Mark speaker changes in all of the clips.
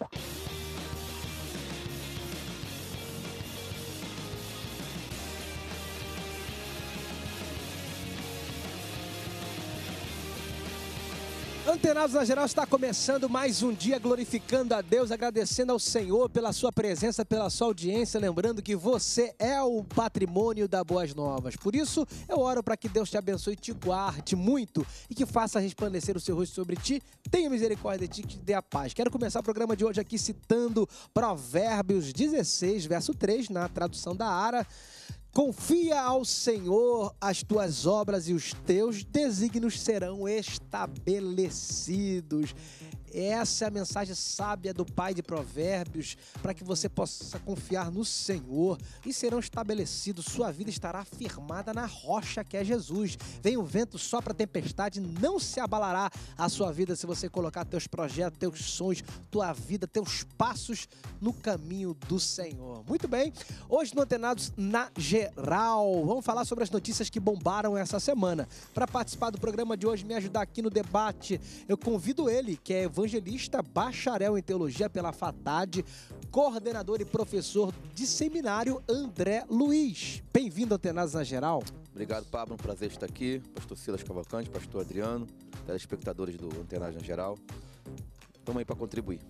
Speaker 1: you Antenados na geral está começando mais um dia glorificando a Deus, agradecendo ao Senhor pela sua presença, pela sua audiência, lembrando que você é o patrimônio da Boas Novas. Por isso, eu oro para que Deus te abençoe, te guarde muito e que faça resplandecer o seu rosto sobre ti, tenha misericórdia de ti, que te dê a paz. Quero começar o programa de hoje aqui citando Provérbios 16, verso 3, na tradução da Ara Confia ao Senhor as tuas obras e os teus desígnios serão estabelecidos. Essa é a mensagem sábia do Pai de Provérbios, para que você possa confiar no Senhor e serão estabelecidos, sua vida estará firmada na rocha que é Jesus. Vem o vento, para a tempestade, não se abalará a sua vida se você colocar teus projetos, teus sonhos, tua vida, teus passos no caminho do Senhor. Muito bem, hoje no Antenados na Geral, vamos falar sobre as notícias que bombaram essa semana. Para participar do programa de hoje, me ajudar aqui no debate, eu convido ele, que é evangelista, bacharel em teologia pela FATAD, coordenador e professor de seminário André Luiz. Bem-vindo ao Tenaz na Geral.
Speaker 2: Obrigado, Pablo. Um prazer estar aqui. Pastor Silas Cavalcante, pastor Adriano, telespectadores do Antenaz na Geral. Estamos aí para contribuir.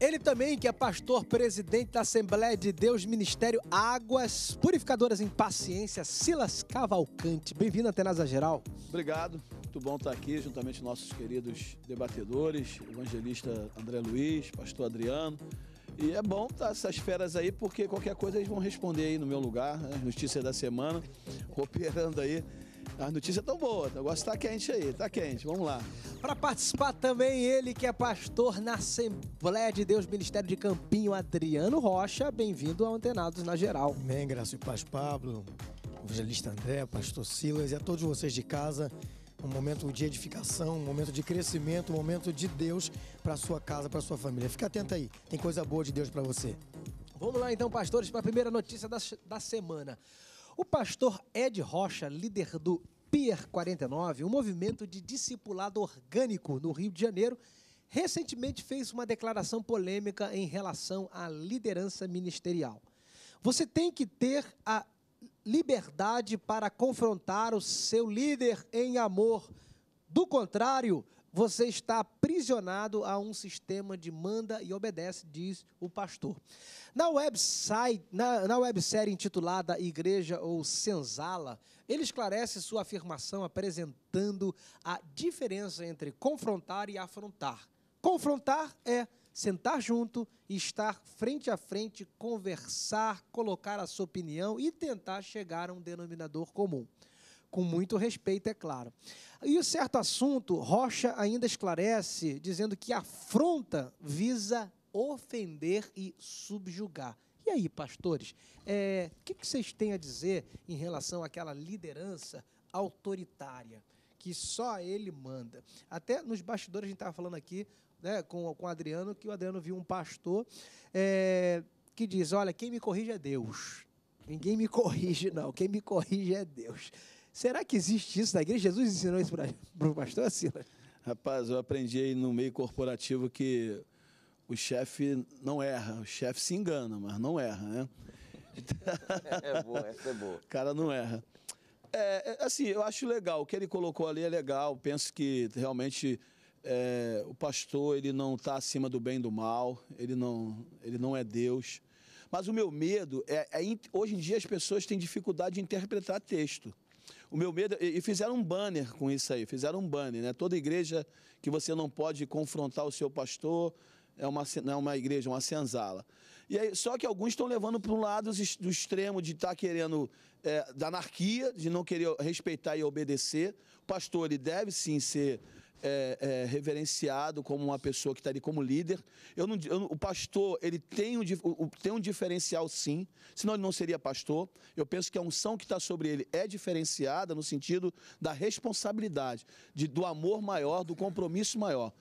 Speaker 1: Ele também, que é pastor presidente da Assembleia de Deus Ministério Águas Purificadoras em Paciência, Silas Cavalcante. Bem-vindo à Tenasa Geral.
Speaker 3: Obrigado. Muito bom estar aqui juntamente com nossos queridos debatedores, evangelista André Luiz, pastor Adriano. E é bom estar essas feras aí, porque qualquer coisa eles vão responder aí no meu lugar, né? notícias da semana, operando aí. As notícias é tão boas, o negócio está quente aí, está quente, vamos lá. Para participar também ele que é pastor na Assembleia
Speaker 4: de Deus Ministério de Campinho, Adriano Rocha, bem-vindo ao Antenados na Geral. Amém, graças e paz, Pablo, evangelista André, pastor Silas e a todos vocês de casa um momento de edificação, um momento de crescimento, um momento de Deus para sua casa, para sua família. Fica atento aí, tem coisa boa de Deus para você. Vamos
Speaker 1: lá então, pastores, para a primeira notícia da, da semana. O pastor Ed Rocha, líder do Pier 49, um movimento de discipulado orgânico no Rio de Janeiro, recentemente fez uma declaração polêmica em relação à liderança ministerial. Você tem que ter a liberdade para confrontar o seu líder em amor. Do contrário, você está aprisionado a um sistema de manda e obedece, diz o pastor. Na website, na, na websérie intitulada Igreja ou Senzala, ele esclarece sua afirmação apresentando a diferença entre confrontar e afrontar. Confrontar é sentar junto estar frente a frente, conversar, colocar a sua opinião e tentar chegar a um denominador comum. Com muito respeito, é claro. E o certo assunto, Rocha ainda esclarece, dizendo que afronta visa ofender e subjugar. E aí, pastores, é, o que, que vocês têm a dizer em relação àquela liderança autoritária? que só ele manda. Até nos bastidores a gente estava falando aqui né, com, com o Adriano, que o Adriano viu um pastor é, que diz: Olha, quem me corrige é Deus. Ninguém me corrige, não. Quem me corrige é Deus. Será que existe isso na igreja? Jesus ensinou isso para
Speaker 3: o pastor Silas? Rapaz, eu aprendi aí no meio corporativo que o chefe não erra, o chefe se engana, mas não erra, né? é boa, essa é boa. O cara não erra. É, é, assim, eu acho legal, o que ele colocou ali é legal, penso que realmente é, o pastor ele não está acima do bem e do mal, ele não, ele não é Deus. Mas o meu medo é, é, hoje em dia as pessoas têm dificuldade de interpretar texto. O meu medo e fizeram um banner com isso aí, fizeram um banner, né? Toda igreja que você não pode confrontar o seu pastor é uma não é uma igreja, é uma senzala. E aí, só que alguns estão levando para um lado do extremo de estar tá querendo é, da anarquia, de não querer respeitar e obedecer. O pastor ele deve sim ser é, é, reverenciado como uma pessoa que está ali como líder. Eu não, eu, o pastor ele tem um, tem um diferencial sim, senão ele não seria pastor. Eu penso que a unção que está sobre ele é diferenciada no sentido da responsabilidade, de, do amor maior, do compromisso maior.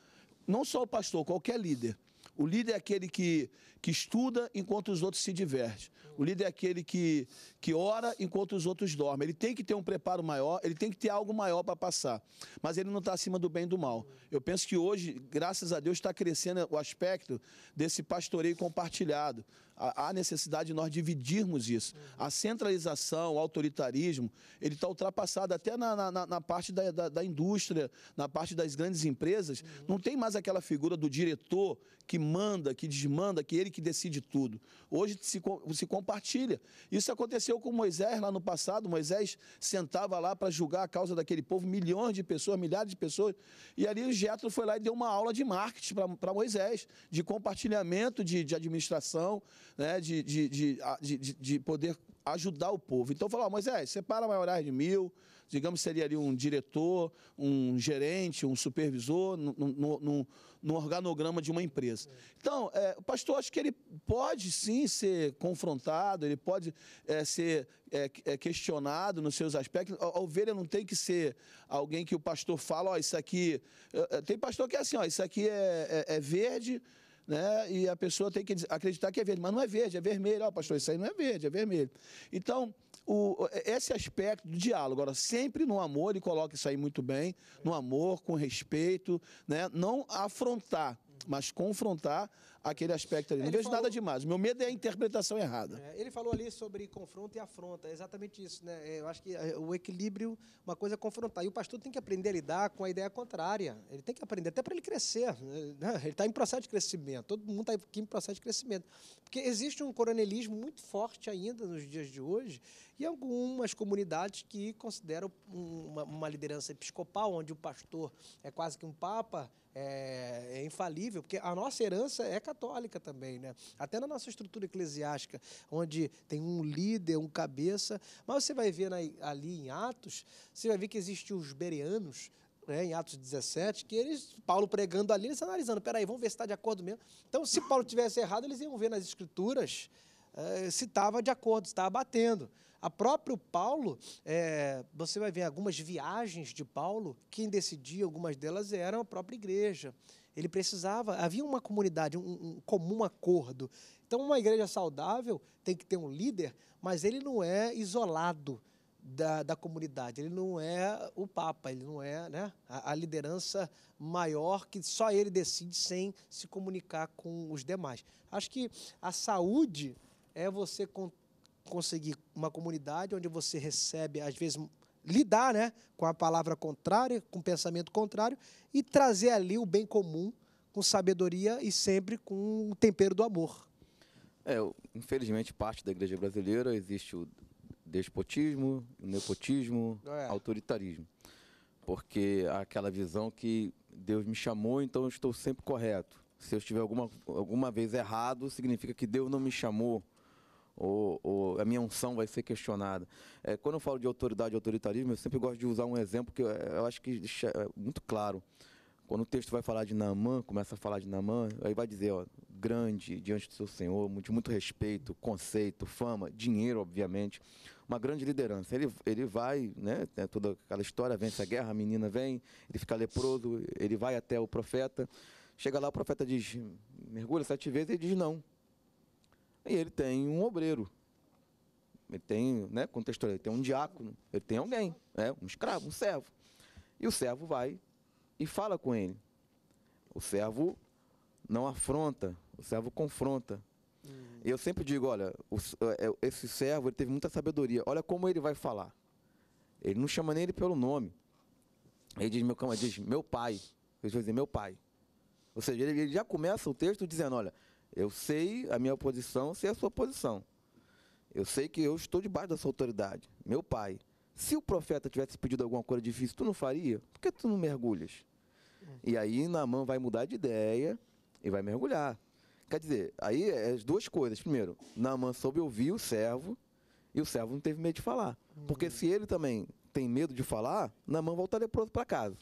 Speaker 3: Não só o pastor, qualquer líder. O líder é aquele que, que estuda enquanto os outros se divertem. O líder é aquele que, que ora enquanto os outros dormem. Ele tem que ter um preparo maior, ele tem que ter algo maior para passar. Mas ele não está acima do bem e do mal. Eu penso que hoje, graças a Deus, está crescendo o aspecto desse pastoreio compartilhado. Há necessidade de nós dividirmos isso. A centralização, o autoritarismo, ele está ultrapassado até na, na, na parte da, da, da, indústria, na parte das grandes empresas. Não tem mais aquela figura do diretor que manda, que desmanda, que ele ele que decide tudo. Hoje se, se compartilha. Isso aconteceu com Moisés lá no passado. Moisés sentava lá para julgar a causa daquele povo, milhões de pessoas, milhares de pessoas. E ali o Getro foi lá e deu uma aula de marketing para Moisés, de compartilhamento de, de administração, né, de, de, de, de poder ajudar o povo. Então falou, ah, Moisés, separa maiorais de mil, digamos seria ali um diretor, um gerente, um supervisor, num, no organograma de uma empresa. Então, é, o pastor, acho que ele pode sim ser confrontado, ele pode é, ser é, é questionado nos seus aspectos. A, a, ovelha não tem que ser alguém que o pastor fala, ó, oh, isso aqui. É, é, tem pastor que é assim, ó, oh, isso aqui é verde né? E a pessoa tem que acreditar que é verde, mas não é verde, é vermelho. Ó, oh, pastor, isso aí não é verde, é vermelho. Então, o, é, esse aspecto do diálogo. Agora, sempre no amor, e coloca isso aí muito bem, no amor, com respeito, né? não afrontar, mas confrontar aquele aspecto ali. Não ele vejo falou... nada demais. Meu medo é a interpretação errada.
Speaker 1: É, ele falou ali sobre confronto e afronta. É exatamente isso, né? É, eu acho que é, o equilíbrio, uma coisa é confrontar. E o pastor tem que aprender a lidar com a ideia contrária. Ele tem que aprender, até para ele crescer. Né? Ele está em processo de crescimento. Todo mundo está aqui em processo de crescimento. Porque existe um coronelismo muito forte ainda nos dias de hoje e algumas comunidades que consideram uma, uma liderança episcopal, onde o pastor é quase que um papa, é, é infalível, porque a nossa herança é católica também, né? Até na nossa estrutura eclesiástica, onde tem um líder, um cabeça, mas você vai ver ali em Atos, você vai ver que existem os bereanos, né, em Atos 17, que eles, Paulo pregando ali, eles analisando, peraí, vamos ver se está de acordo mesmo. Então, se Paulo tivesse errado, eles iam ver nas escrituras eh, se estava de acordo, se estava batendo. A próprio Paulo, é, você vai ver algumas viagens de Paulo, quem decidia algumas delas era a própria igreja. Ele precisava, havia uma comunidade, um, um comum acordo. Então, uma igreja saudável tem que ter um líder, mas ele não é isolado. Da, da, comunidade. Ele não é o Papa, ele não é né, a, a, liderança maior que só ele decide sem se comunicar com os demais. Acho que a saúde é você con conseguir uma comunidade onde você recebe, às vezes, lidar né, com a palavra contrária, com o pensamento contrário, e trazer ali o bem comum com sabedoria e sempre com o tempero do amor.
Speaker 2: É, infelizmente, parte da igreja brasileira existe o despotismo, o nepotismo, é. autoritarismo. Porque há aquela visão que Deus me chamou, então eu estou sempre correto. Se eu estiver alguma, alguma vez errado, significa que Deus não me chamou. Ou, ou a minha unção vai ser questionada. É, quando eu falo de autoridade e autoritarismo, eu sempre gosto de usar um exemplo que eu, é, eu acho que é muito claro. Quando o texto vai falar de Naamã, começa a falar de Naamã, aí vai dizer, ó, grande diante do seu Senhor, muito, muito respeito, conceito, fama, dinheiro, obviamente, uma grande liderança. Ele, ele vai, né, né toda aquela história, vence a guerra, a menina vem, ele fica leproso, ele vai até o profeta, chega lá, o profeta diz, mergulha sete vezes, ele diz não. E ele tem um obreiro ele tem, né, contextual, ele tem um diácono, ele tem alguém, né, um escravo, um servo. E o servo vai e fala com ele. O servo não afronta, o servo confronta. Hum. Eu sempre digo, olha, o, é, é, esse servo ele teve muita sabedoria. Olha como ele vai falar. Ele não chama nem ele pelo nome. Ele diz, meu diz, meu pai. Eu vou dizer, meu pai. Ou seja, ele, ele já começa o texto dizendo, olha, eu sei a minha posição, sei a sua posição. Eu sei que eu estou debaixo dessa autoridade, meu pai. Se o profeta tivesse pedido alguma coisa difícil, tu não faria? Por que tu não mergulhas? E aí Naamã vai mudar de ideia e vai mergulhar. Quer dizer, aí é as duas coisas. Primeiro, Naamã soube ouvir o servo e o servo não teve medo de falar. Porque se ele também tem medo de falar, Naamã voltaria pronto para casa.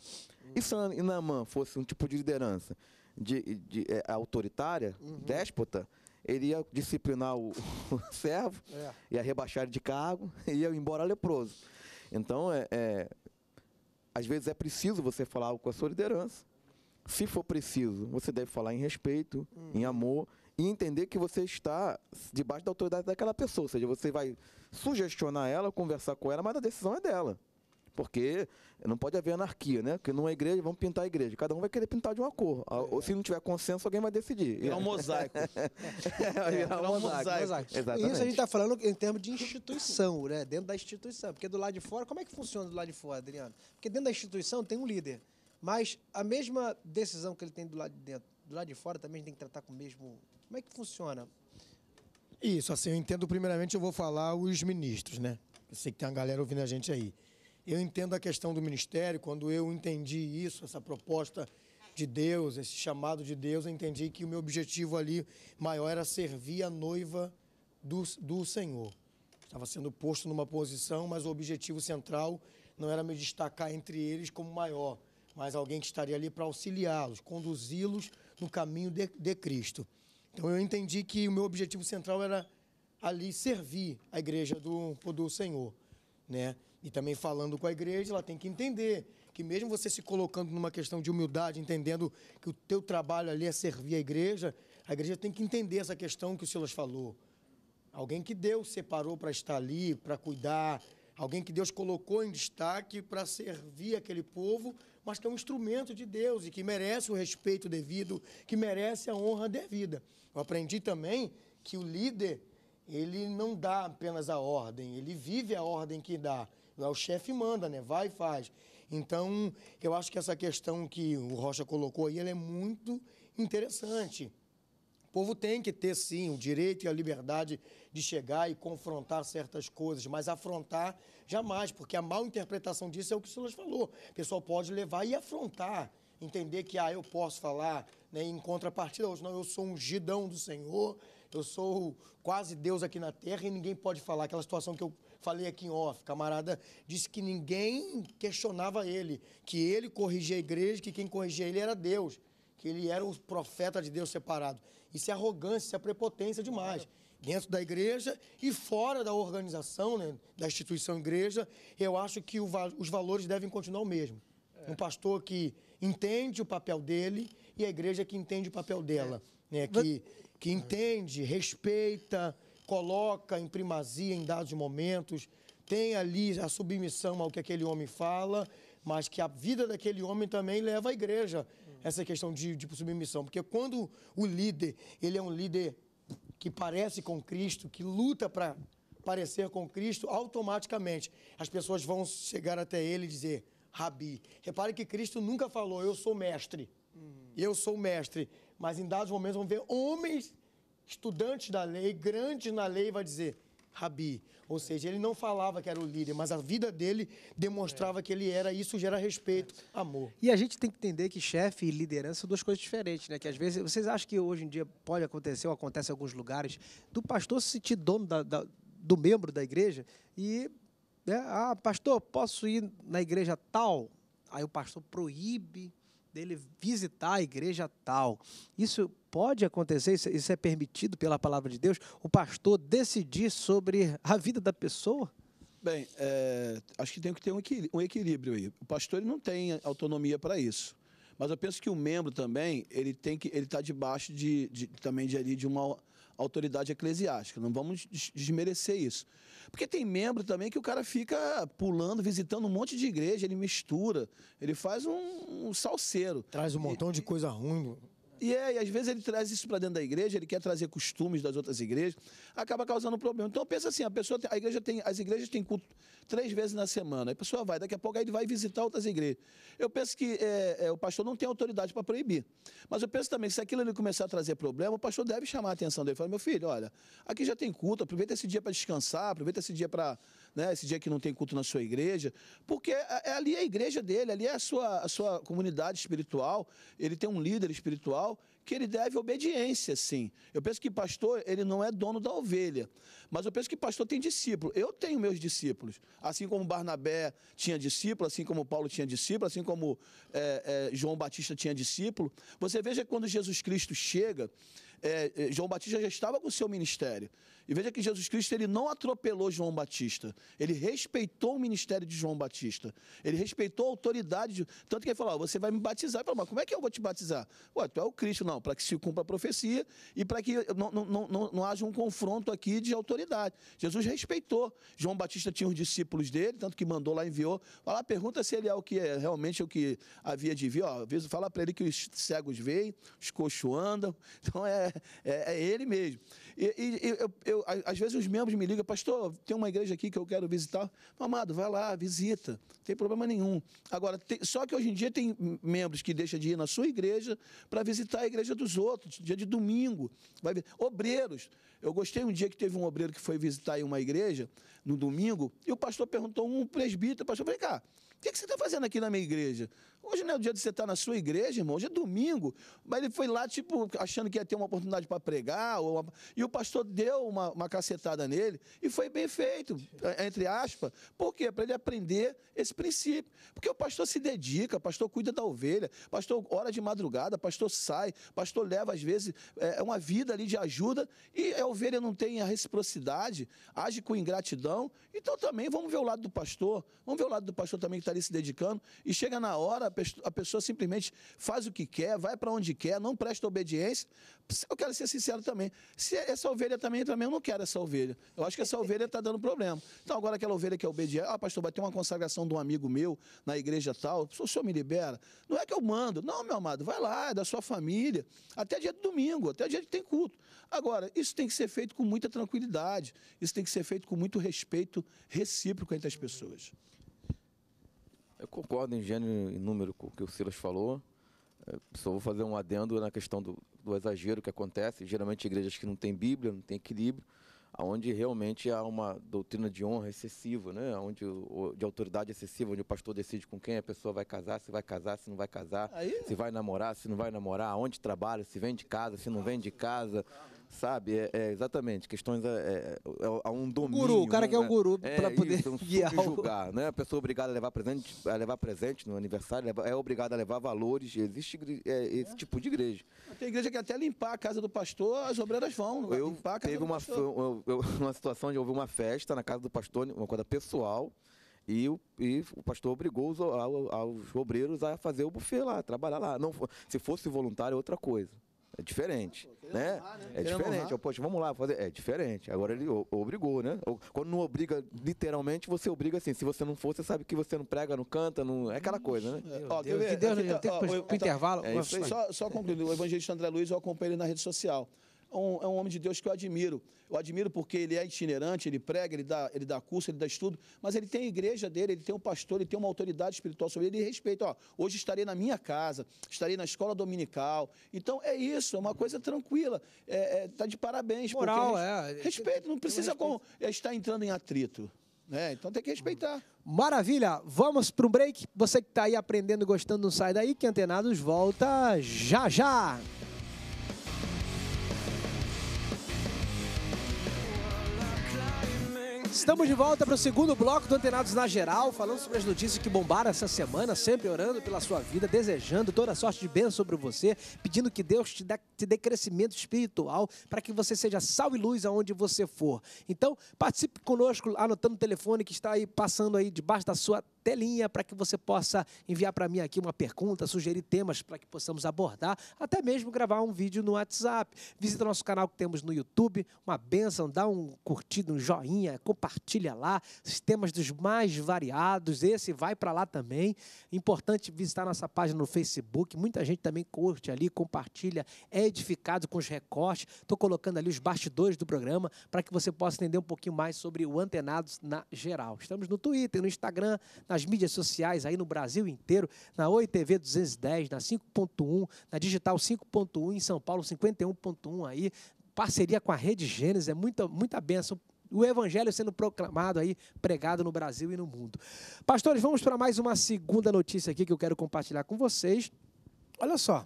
Speaker 2: E se Naamã fosse um tipo de liderança de, de, de é, autoritária, uhum. déspota, ele ia disciplinar o, o servo, é. ia rebaixar ele de cargo, ia embora leproso. Então, é, é, às vezes é preciso você falar algo com a sua liderança. Se for preciso, você deve falar em respeito, hum. em uhum. amor, e entender que você está debaixo da autoridade daquela pessoa. Ou seja, você vai sugestionar ela, conversar com ela, mas a decisão é dela. Porque não pode haver anarquia, né? Porque numa igreja, vamos pintar a igreja. Cada um vai querer pintar de uma cor. Ah, ou se não tiver consenso, alguém vai decidir. É um mosaico. é, é, um, um mosaico. mosaico. Exatamente. Isso a gente
Speaker 1: está falando em termos de instituição, né? Dentro da instituição. Porque do lado de fora, como é que funciona do lado de fora, Adriano? Porque dentro da instituição tem um líder. Mas a mesma decisão que ele tem do lado de dentro, do lado de fora, também tem que tratar com o mesmo. Como é que funciona?
Speaker 4: Isso, assim, eu entendo, primeiramente, eu vou falar os ministros, né? Eu sei que tem uma galera ouvindo a gente aí. Eu entendo a questão do ministério, quando eu entendi isso, essa proposta de Deus, esse chamado de Deus, eu entendi que o meu objetivo ali maior era servir a noiva do, do Senhor. Estava sendo posto numa posição, mas o objetivo central não era me destacar entre eles como maior, mas alguém que estaria ali para auxiliá-los, conduzi-los no caminho de, de Cristo. Então eu entendi que o meu objetivo central era ali servir a igreja do, do Senhor, né? e também falando com a igreja, ela tem que entender que mesmo você se colocando numa questão de humildade, entendendo que o teu trabalho ali é servir a igreja, a igreja tem que entender essa questão que o Silas falou. Alguém que Deus separou para estar ali, para cuidar, alguém que Deus colocou em destaque para servir aquele povo, mas que é um instrumento de Deus e que merece o respeito devido, que merece a honra devida. Eu aprendi também que o líder, ele não dá apenas a ordem, ele vive a ordem que dá. Lá o chefe manda, né? Vai e faz. Então, eu acho que essa questão que o Rocha colocou aí, ela é muito interessante. O povo tem que ter, sim, o direito e a liberdade de chegar e confrontar certas coisas, mas afrontar jamais, porque a mal interpretação disso é o que o Silas falou. O pessoal pode levar e afrontar, entender que, ah, eu posso falar, né, em contrapartida, hoje não, eu sou um gidão do Senhor, eu sou quase Deus aqui na terra e ninguém pode falar aquela situação que eu falei aqui em off, camarada disse que ninguém questionava ele, que ele corrigia a igreja, que quem corrigia ele era Deus, que ele era o profeta de Deus separado. Isso é arrogância, isso é prepotência demais. Dentro da igreja e fora da organização, né, da instituição igreja, eu acho que o, os valores devem continuar o mesmo. É. Um pastor que entende o papel dele e a igreja que entende o papel dela. É. Né, que, que entende, respeita, coloca em primazia em dados momentos, tem ali a submissão ao que aquele homem fala, mas que a vida daquele homem também leva a igreja essa questão de, de submissão. Porque quando o líder, ele é um líder que parece com Cristo, que luta para parecer com Cristo, automaticamente as pessoas vão chegar até ele e dizer, Rabi. Repare que Cristo nunca falou, eu sou mestre. Eu sou mestre. Mas em dados momentos vão ver homens estudante da lei, grande na lei, vai dizer Rabi. Ou seja, ele não falava que era o líder, mas a vida dele demonstrava é. que ele era, e isso gera respeito, é. amor. E a gente tem que entender que chefe e liderança são duas coisas diferentes, né? Que às vezes, vocês acham que hoje em dia pode
Speaker 1: acontecer, ou acontece em alguns lugares, do pastor se sentir dono da, da, do membro da igreja e, né? ah, pastor, posso ir na igreja tal? Aí o pastor proíbe dele visitar a igreja tal. Isso pode acontecer, é, isso
Speaker 3: é permitido pela palavra de Deus, o pastor decidir sobre a vida da pessoa? Bem, é, acho que tem que ter um equilíbrio aí. O pastor ele não tem autonomia para isso. Mas eu penso que o membro também, ele tem que, ele está debaixo de, de, também de, ali, de uma autoridade eclesiástica. Não vamos desmerecer isso. Porque tem membro também que o cara fica pulando, visitando um monte de igreja, ele mistura, ele faz um, um salseiro. Traz um montão e, de coisa ruim. E é, e às vezes ele traz isso para dentro da igreja, ele quer trazer costumes das outras igrejas, acaba causando problema. Então pensa assim, a pessoa tem, a igreja tem, as igrejas têm culto três vezes na semana. A pessoa vai, daqui a pouco aí ele vai visitar outras igrejas. Eu penso que é, é, o pastor não tem autoridade para proibir. Mas eu penso também que se aquilo ele começar a trazer problema, o pastor deve chamar a atenção dele. Fala, meu filho, olha, aqui já tem culto, aproveita esse dia para descansar, aproveita esse dia para né? Esse dia que não tem culto na sua igreja, porque é, é, ali a igreja dele, ali é a sua, a sua comunidade espiritual, ele tem um líder espiritual que ele deve obediência, sim. Eu penso que pastor, ele não é dono da ovelha, mas eu penso que pastor tem discípulo. Eu tenho meus discípulos, assim como Barnabé tinha discípulo, assim como Paulo tinha discípulo, assim como é, é, João Batista tinha discípulo. Você veja que quando Jesus Cristo chega, é, é, João Batista já estava com o seu ministério. E veja que Jesus Cristo ele não atropelou João Batista. Ele respeitou o ministério de João Batista. Ele respeitou a autoridade. De... Tanto que ele falou: ah, você vai me batizar. Ele falou, mas como é que eu vou te batizar? Ué, tu é o Cristo, não, para que se cumpra a profecia e para que não, não, não, não, haja um confronto aqui de autoridade. Jesus respeitou. João Batista tinha os discípulos dele, tanto que mandou lá, enviou. Fala, pergunta se ele é o que é realmente é o que havia de vir. Ó, fala para ele que os cegos veem, os coxos andam. Então é é, é, é, ele mesmo. E, e eu, eu, às vezes os membros me ligam, pastor, tem uma igreja aqui que eu quero visitar. Amado, vai lá, visita, não tem problema nenhum. Agora, tem, só que hoje em dia tem membros que deixam de ir na sua igreja para visitar a igreja dos outros, dia de domingo. Vai, obreiros. Eu gostei um dia que teve um obreiro que foi visitar uma igreja no domingo, e o pastor perguntou um presbítero, pastor, vem cá, o que, que você está fazendo aqui na minha igreja? Hoje não é o dia de você estar na sua igreja, irmão. Hoje é domingo. Mas ele foi lá, tipo, achando que ia ter uma oportunidade para pregar. Uma... E o pastor deu uma, uma cacetada nele. E foi bem feito, é, entre aspas. Por quê? Para ele aprender esse princípio. Porque o pastor se dedica, pastor cuida da ovelha, pastor hora de madrugada, pastor sai, pastor leva, às vezes, é, é uma vida ali de ajuda. E a ovelha não tem a reciprocidade, age com ingratidão. Então também vamos ver o lado do pastor. Vamos ver o lado do pastor também que está ali se dedicando. E chega na hora a pessoa simplesmente faz o que quer, vai para onde quer, não presta obediência. Eu quero ser sincero também. Se essa ovelha também, também eu não quero essa ovelha. Eu acho que essa ovelha está dando problema. Então, agora aquela ovelha que é obediente, ah, pastor, vai ter uma consagração de um amigo meu na igreja tal, o senhor me libera. Não é que eu mando. Não, meu amado, vai lá, é da sua família. Até dia de domingo, até dia que tem culto. Agora, isso tem que ser feito com muita tranquilidade. Isso tem que ser feito com muito respeito recíproco entre as pessoas.
Speaker 2: Eu concordo em gênero e número com o que o Silas falou. Eu é, só vou fazer um adendo na questão do, do exagero que acontece. Geralmente igrejas que não têm Bíblia, não têm equilíbrio, aonde realmente há uma doutrina de honra excessiva, né? Onde de autoridade excessiva, onde o pastor decide com quem a pessoa vai casar, se vai casar, se não vai casar, Aí? se vai namorar, se não vai namorar, onde trabalha, se vem de casa, se não vem de casa, Sabe? É, é, exatamente. Questões é, é, é, é um domínio. O guru, o cara né? que é o guru para poder isso, um guiar. Julgar, né? A pessoa é obrigada a levar presente, a levar presente no aniversário, é obrigada a
Speaker 3: levar valores. Existe esse tipo de igreja. Tem igreja que até limpar a casa do pastor, as obreiras vão. Eu limpar a casa teve uma, eu,
Speaker 2: eu, uma situação de houve uma festa na casa do pastor, uma coisa pessoal. E o, e o pastor obrigou os, aos, aos obreiros a fazer o buffet lá, trabalhar lá. Não, se fosse voluntário, é outra coisa. É diferente, né? né? É diferente. Eu, poxa, vamos lá fazer. É diferente. Agora ele obrigou, né? Quando não obriga, literalmente, você obriga assim. Se você não for, você sabe que você não prega, não canta, não... é aquela coisa, né? Deus, intervalo.
Speaker 3: Só concluindo. O evangelista André Luiz, eu acompanho ele na rede social. É um, é um homem de Deus que eu admiro. Eu admiro porque ele é itinerante, ele prega, ele dá, ele dá curso, ele dá estudo, mas ele tem a igreja dele, ele tem um pastor, ele tem uma autoridade espiritual sobre ele, ele respeita. hoje estarei na minha casa, estarei na escola dominical. Então é isso, é uma coisa tranquila. É, é tá de parabéns. Moral, é. Respeito, não precisa com, é estar entrando em atrito. É,
Speaker 1: então tem que respeitar. Maravilha! Vamos para um break. Você que está aí aprendendo, gostando, não sai daí, que Antenados volta já já! Estamos de volta para o segundo bloco do Antenados na Geral, falando sobre as notícias que bombaram essa semana, sempre orando pela sua vida, desejando toda sorte de bênção sobre você, pedindo que Deus te, te dê crescimento espiritual para que você seja sal e luz aonde você for. Então, participe conosco anotando o telefone que está aí passando aí debaixo da sua telinha para que você possa enviar para mim aqui uma pergunta, sugerir temas para que possamos abordar, até mesmo gravar um vídeo no WhatsApp. Visita nosso canal que temos no YouTube, uma benção, dá um curtido, um joinha, compartilha lá, os temas dos mais variados, esse vai para lá também. Importante visitar nossa página no Facebook, muita gente também curte ali, compartilha, é edificado com os recortes. Estou colocando ali os bastidores do programa para que você possa entender um pouquinho mais sobre o Antenados na geral. Estamos no Twitter, no Instagram, na nas mídias sociais aí no Brasil inteiro, na Oi TV 210, na 5.1, na Digital 5.1, em São Paulo 51.1 aí, parceria com a Rede Gênesis, é muita, muita benção o evangelho sendo proclamado aí, pregado no Brasil e no mundo. Pastores, vamos para mais uma segunda notícia aqui que eu quero compartilhar com vocês. Olha só.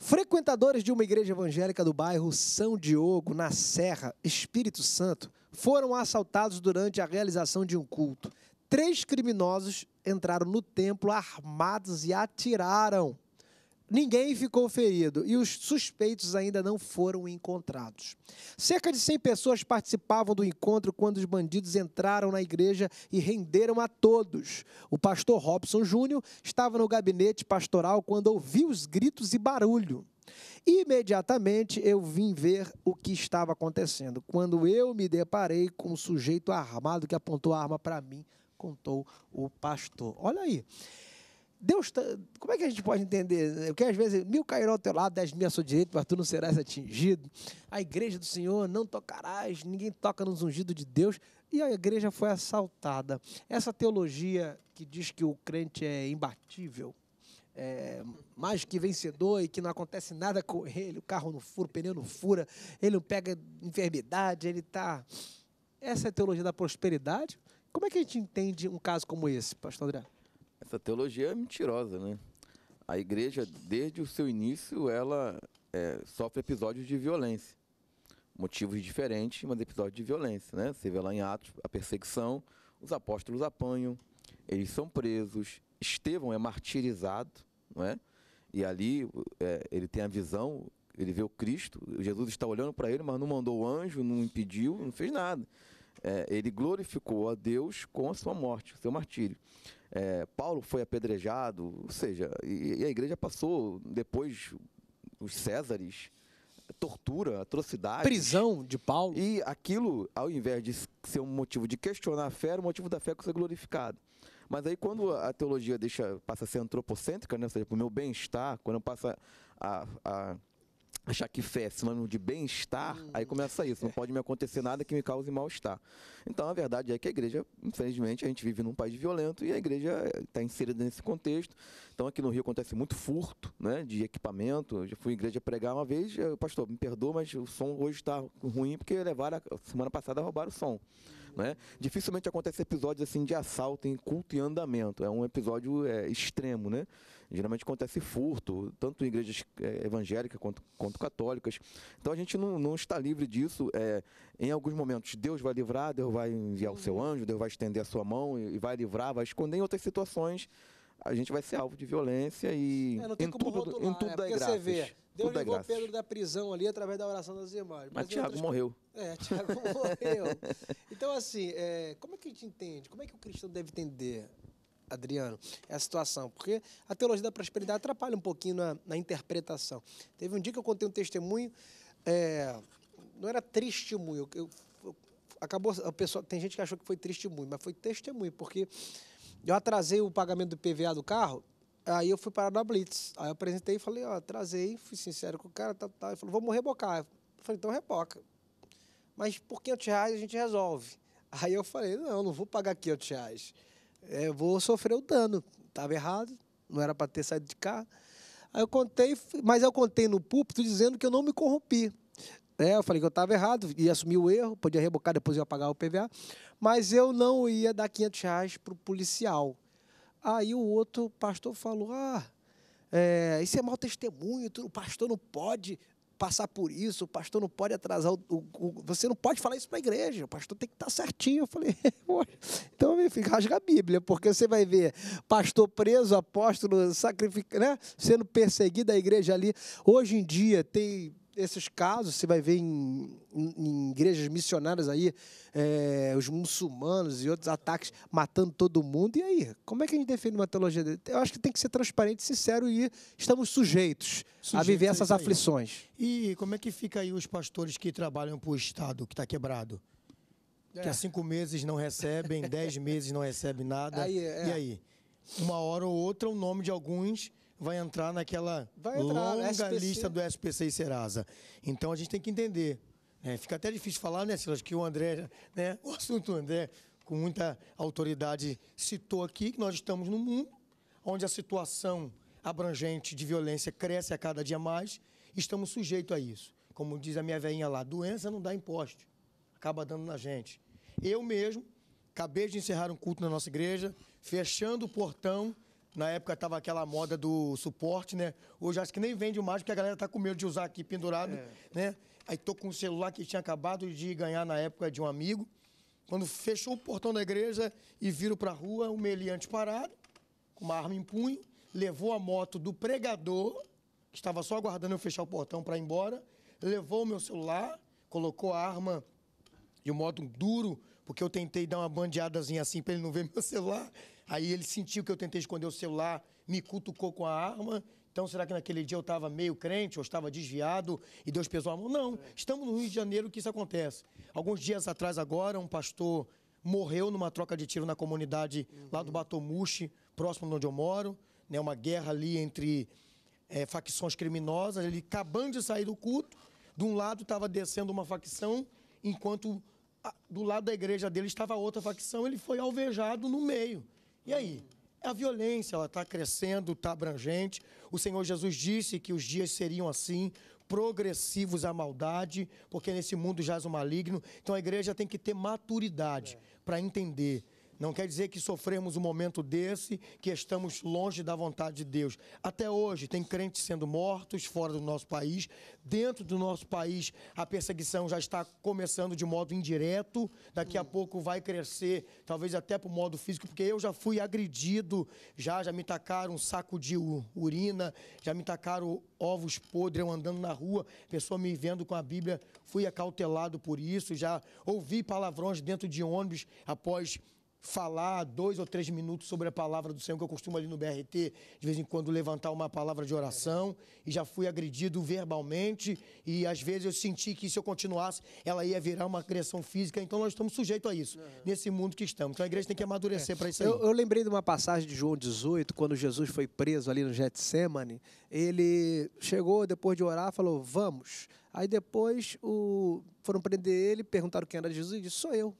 Speaker 1: Frequentadores de uma igreja evangélica do bairro São Diogo, na Serra, Espírito Santo, foram assaltados durante a realização de um culto. Três criminosos entraram no templo armados e atiraram. Ninguém ficou ferido e os suspeitos ainda não foram encontrados. Cerca de 100 pessoas participavam do encontro quando os bandidos entraram na igreja e renderam a todos. O pastor Robson Júnior estava no gabinete pastoral quando ouviu os gritos e barulho. Imediatamente eu vim ver o que estava acontecendo, quando eu me deparei com um sujeito armado que apontou a arma para mim contou o pastor. Olha aí. Deus, tá, como é que a gente pode entender? Porque às vezes mil cairão ao teu lado, dez mil à sua direita, mas tu não serás atingido. A igreja do Senhor não tocarás, ninguém toca nos ungidos de Deus. E a igreja foi assaltada. Essa teologia que diz que o crente é imbatível, é, mais que vencedor e que não acontece nada com ele, o carro não fura, o pneu não fura, ele não pega enfermidade, ele está. Essa é a teologia da prosperidade como é que a gente entende um caso como esse, pastor André?
Speaker 2: Essa teologia é mentirosa, né? A igreja, desde o seu início, ela é, sofre episódios de violência. Motivos diferentes, mas episódios de violência, né? Você vê lá em Atos a perseguição, os apóstolos apanham, eles são presos, Estevão é martirizado, não é? E ali é, ele tem a visão, ele vê o Cristo, Jesus está olhando para ele, mas não mandou o anjo, não impediu, não fez nada é, ele glorificou a Deus com a sua morte, o seu martírio. É, Paulo foi apedrejado, ou seja, e, e a igreja passou depois os Césares, tortura, atrocidade. Prisão de Paulo. E aquilo, ao invés de ser um motivo de questionar a fé, era um motivo da fé que ser glorificado. Mas aí quando a teologia deixa, passa a ser antropocêntrica, né? ou seja, para o meu bem-estar, quando eu passo a, a, achar que fé é sinônimo de bem-estar, hum, aí começa isso. Não é. pode me acontecer nada que me cause mal-estar. Então, a verdade é que a igreja, infelizmente, a gente vive num país violento e a igreja está inserida nesse contexto. Então, aqui no Rio acontece muito furto né, de equipamento. Eu já fui à igreja pregar uma vez, eu, pastor, me perdoa, mas o som hoje está ruim porque levaram, a, semana passada roubaram o som. Né? Dificilmente acontece episódios assim de assalto em culto e andamento. É um episódio é, extremo, né? Geralmente acontece furto, tanto em igrejas é, evangélicas quanto, quanto, católicas. Então a gente não, não está livre disso. É, em alguns momentos Deus vai livrar, Deus vai enviar o seu uhum. anjo, Deus vai estender a sua mão e, e vai livrar, vai esconder. Em outras situações a gente vai ser alvo de violência e é, em, tudo, rotular, em, tudo, né? Você vê Deus Tudo é livrou Pedro
Speaker 1: da prisão ali através da oração das irmãs. Mas, Mas Tiago outras... morreu. É, Tiago morreu. Então, assim, é... como é que a gente entende? Como é que o cristão deve entender, Adriano, essa situação? Porque a teologia da prosperidade atrapalha um pouquinho na, na interpretação. Teve um dia que eu contei um testemunho, é... não era triste muito. eu, acabou, a pessoa, tem gente que achou que foi triste muito, mas foi testemunho, porque eu atrasei o pagamento do PVA do carro Aí eu fui parar na Blitz. Aí eu apresentei e falei, ó, trazei, fui sincero com o cara, tá, tal. Tá. Ele falou, vamos rebocar. Eu falei, então reboca. Mas por 500 reais a gente resolve. Aí eu falei, não, não vou pagar 500 reais. É, eu vou sofrer o dano. Estava errado, não era para ter saído de cá. Aí eu contei, mas eu contei no púlpito dizendo que eu não me corrompi. É, eu falei que eu estava errado, ia assumir o erro, podia rebocar, depois ia pagar o PVA, mas eu não ia dar 500 reais para o policial. Aí o outro pastor falou: Ah, é, isso é mau testemunho, o pastor não pode passar por isso, o pastor não pode atrasar, o, o, você não pode falar isso para a igreja, o pastor tem que estar tá certinho. Eu falei, então, me filho, rasga a Bíblia, porque você vai ver pastor preso, apóstolo sacrificado, né, sendo perseguido, a igreja ali. Hoje em dia tem esses casos, você vai ver em, em, em igrejas missionárias aí, é, os muçulmanos e outros ataques matando todo mundo. E aí, como é que a gente defende uma teologia Eu acho que tem que ser transparente, sincero e
Speaker 4: estamos sujeitos, sujeitos a viver essas aflições. E como é que fica aí os pastores que trabalham para o Estado que está quebrado? É. Que há é. cinco meses não recebem, dez meses não recebem nada. Aí, é. E aí? Uma hora ou outra, o nome de alguns vai entrar naquela vai entrar, longa SPC. lista do SPC e Serasa. Então a gente tem que entender. É, fica até difícil falar, né, Silas, que o André, né, o assunto André, com muita autoridade, citou aqui que nós estamos num mundo onde a situação abrangente de violência cresce a cada dia mais, estamos sujeitos a isso. Como diz a minha veinha lá, doença não dá imposto, acaba dando na gente. Eu mesmo acabei de encerrar um culto na nossa igreja, fechando o portão na época tava aquela moda do suporte, né? Hoje acho que nem vende mais, porque a galera tá com medo de usar aqui pendurado, é. né? Aí tô com um celular que tinha acabado de ganhar na época de um amigo. Quando fechou o portão da igreja e viram pra rua, o meliante parado, com uma arma em punho, levou a moto do pregador, que estava só aguardando eu fechar o portão para ir embora, levou o meu celular, colocou a arma de um modo duro, porque eu tentei dar uma bandeadazinha assim para ele não ver meu celular. Aí ele sentiu que eu tentei esconder o celular, me cutucou com a arma. Então, será que naquele dia eu estava meio crente ou estava desviado e Deus pesou a mão? Não, estamos no Rio de Janeiro que isso acontece. Alguns dias atrás, agora, um pastor morreu numa troca de tiro na comunidade uhum. lá do Batomuxi, próximo de onde eu moro. Né, uma guerra ali entre é, facções criminosas. Ele acabando de sair do culto, de um lado estava descendo uma facção, enquanto do lado da igreja dele estava outra facção. Ele foi alvejado no meio. E aí? É a violência ela está crescendo, está abrangente. O Senhor Jesus disse que os dias seriam assim, progressivos à maldade, porque nesse mundo jaz o maligno. Então a igreja tem que ter maturidade é. para entender não quer dizer que sofremos um momento desse que estamos longe da vontade de Deus. Até hoje tem crentes sendo mortos fora do nosso país, dentro do nosso país a perseguição já está começando de modo indireto, daqui a pouco vai crescer, talvez até para o modo físico, porque eu já fui agredido, já já me tacaram um saco de urina, já me tacaram ovos podres, eu andando na rua, pessoa me vendo com a Bíblia, fui acautelado por isso, já ouvi palavrões dentro de ônibus após falar dois ou três minutos sobre a palavra do Senhor, que eu costumo ali no BRT, de vez em quando, levantar uma palavra de oração, e já fui agredido verbalmente, e às vezes eu senti que se eu continuasse, ela ia virar uma agressão física, então nós estamos sujeitos a isso, uhum. nesse mundo que estamos. Então a igreja tem que amadurecer é. para isso aí. Eu,
Speaker 1: eu, lembrei de uma passagem de João 18, quando Jesus foi preso ali no Getsemane, ele chegou depois de orar, falou, vamos. Aí depois o... foram prender ele, perguntaram quem era Jesus, e disse, sou eu.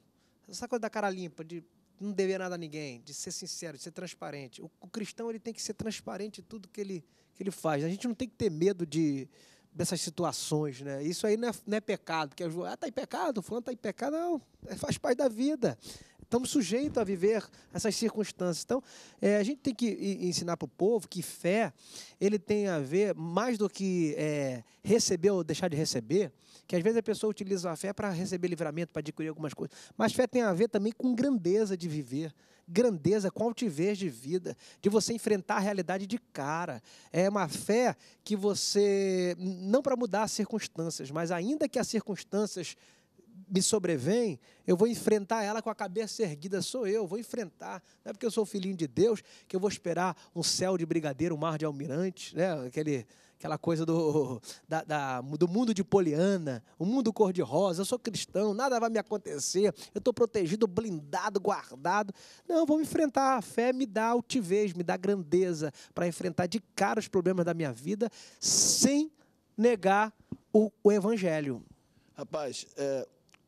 Speaker 1: Essa coisa da cara limpa, de não dever nada a ninguém, de ser sincero, de ser transparente. O, o cristão ele tem que ser transparente em tudo que ele, que ele faz. A gente não tem que ter medo de dessas situações, né? Isso aí não é, não é pecado, porque ah, tá em pecado, fulano tá em pecado, não, é, faz parte da vida estamos sujeitos a viver essas circunstâncias. Então, é, a gente tem que ensinar para o povo que fé ele tem a ver mais do que é, receber ou deixar de receber, que às vezes a pessoa utiliza a fé para receber livramento, para adquirir algumas coisas. Mas fé tem a ver também com grandeza de viver, grandeza, com altivez de vida, de você enfrentar a realidade de cara. É uma fé que você, não para mudar as circunstâncias, mas ainda que as circunstâncias me sobrevém, eu vou enfrentar ela com a cabeça erguida, sou eu, vou enfrentar. Não é porque eu sou filhinho de Deus que eu vou esperar um céu de brigadeiro, um mar de almirante, né? Aquele, aquela coisa do, da, da, do mundo de Poliana, o um mundo cor-de-rosa, eu sou cristão, nada vai me acontecer, eu estou protegido, blindado, guardado. Não, vou me enfrentar. A fé me dá altivez, me dá grandeza para enfrentar de cara os problemas da minha vida sem negar o, o evangelho.
Speaker 3: Rapaz, é,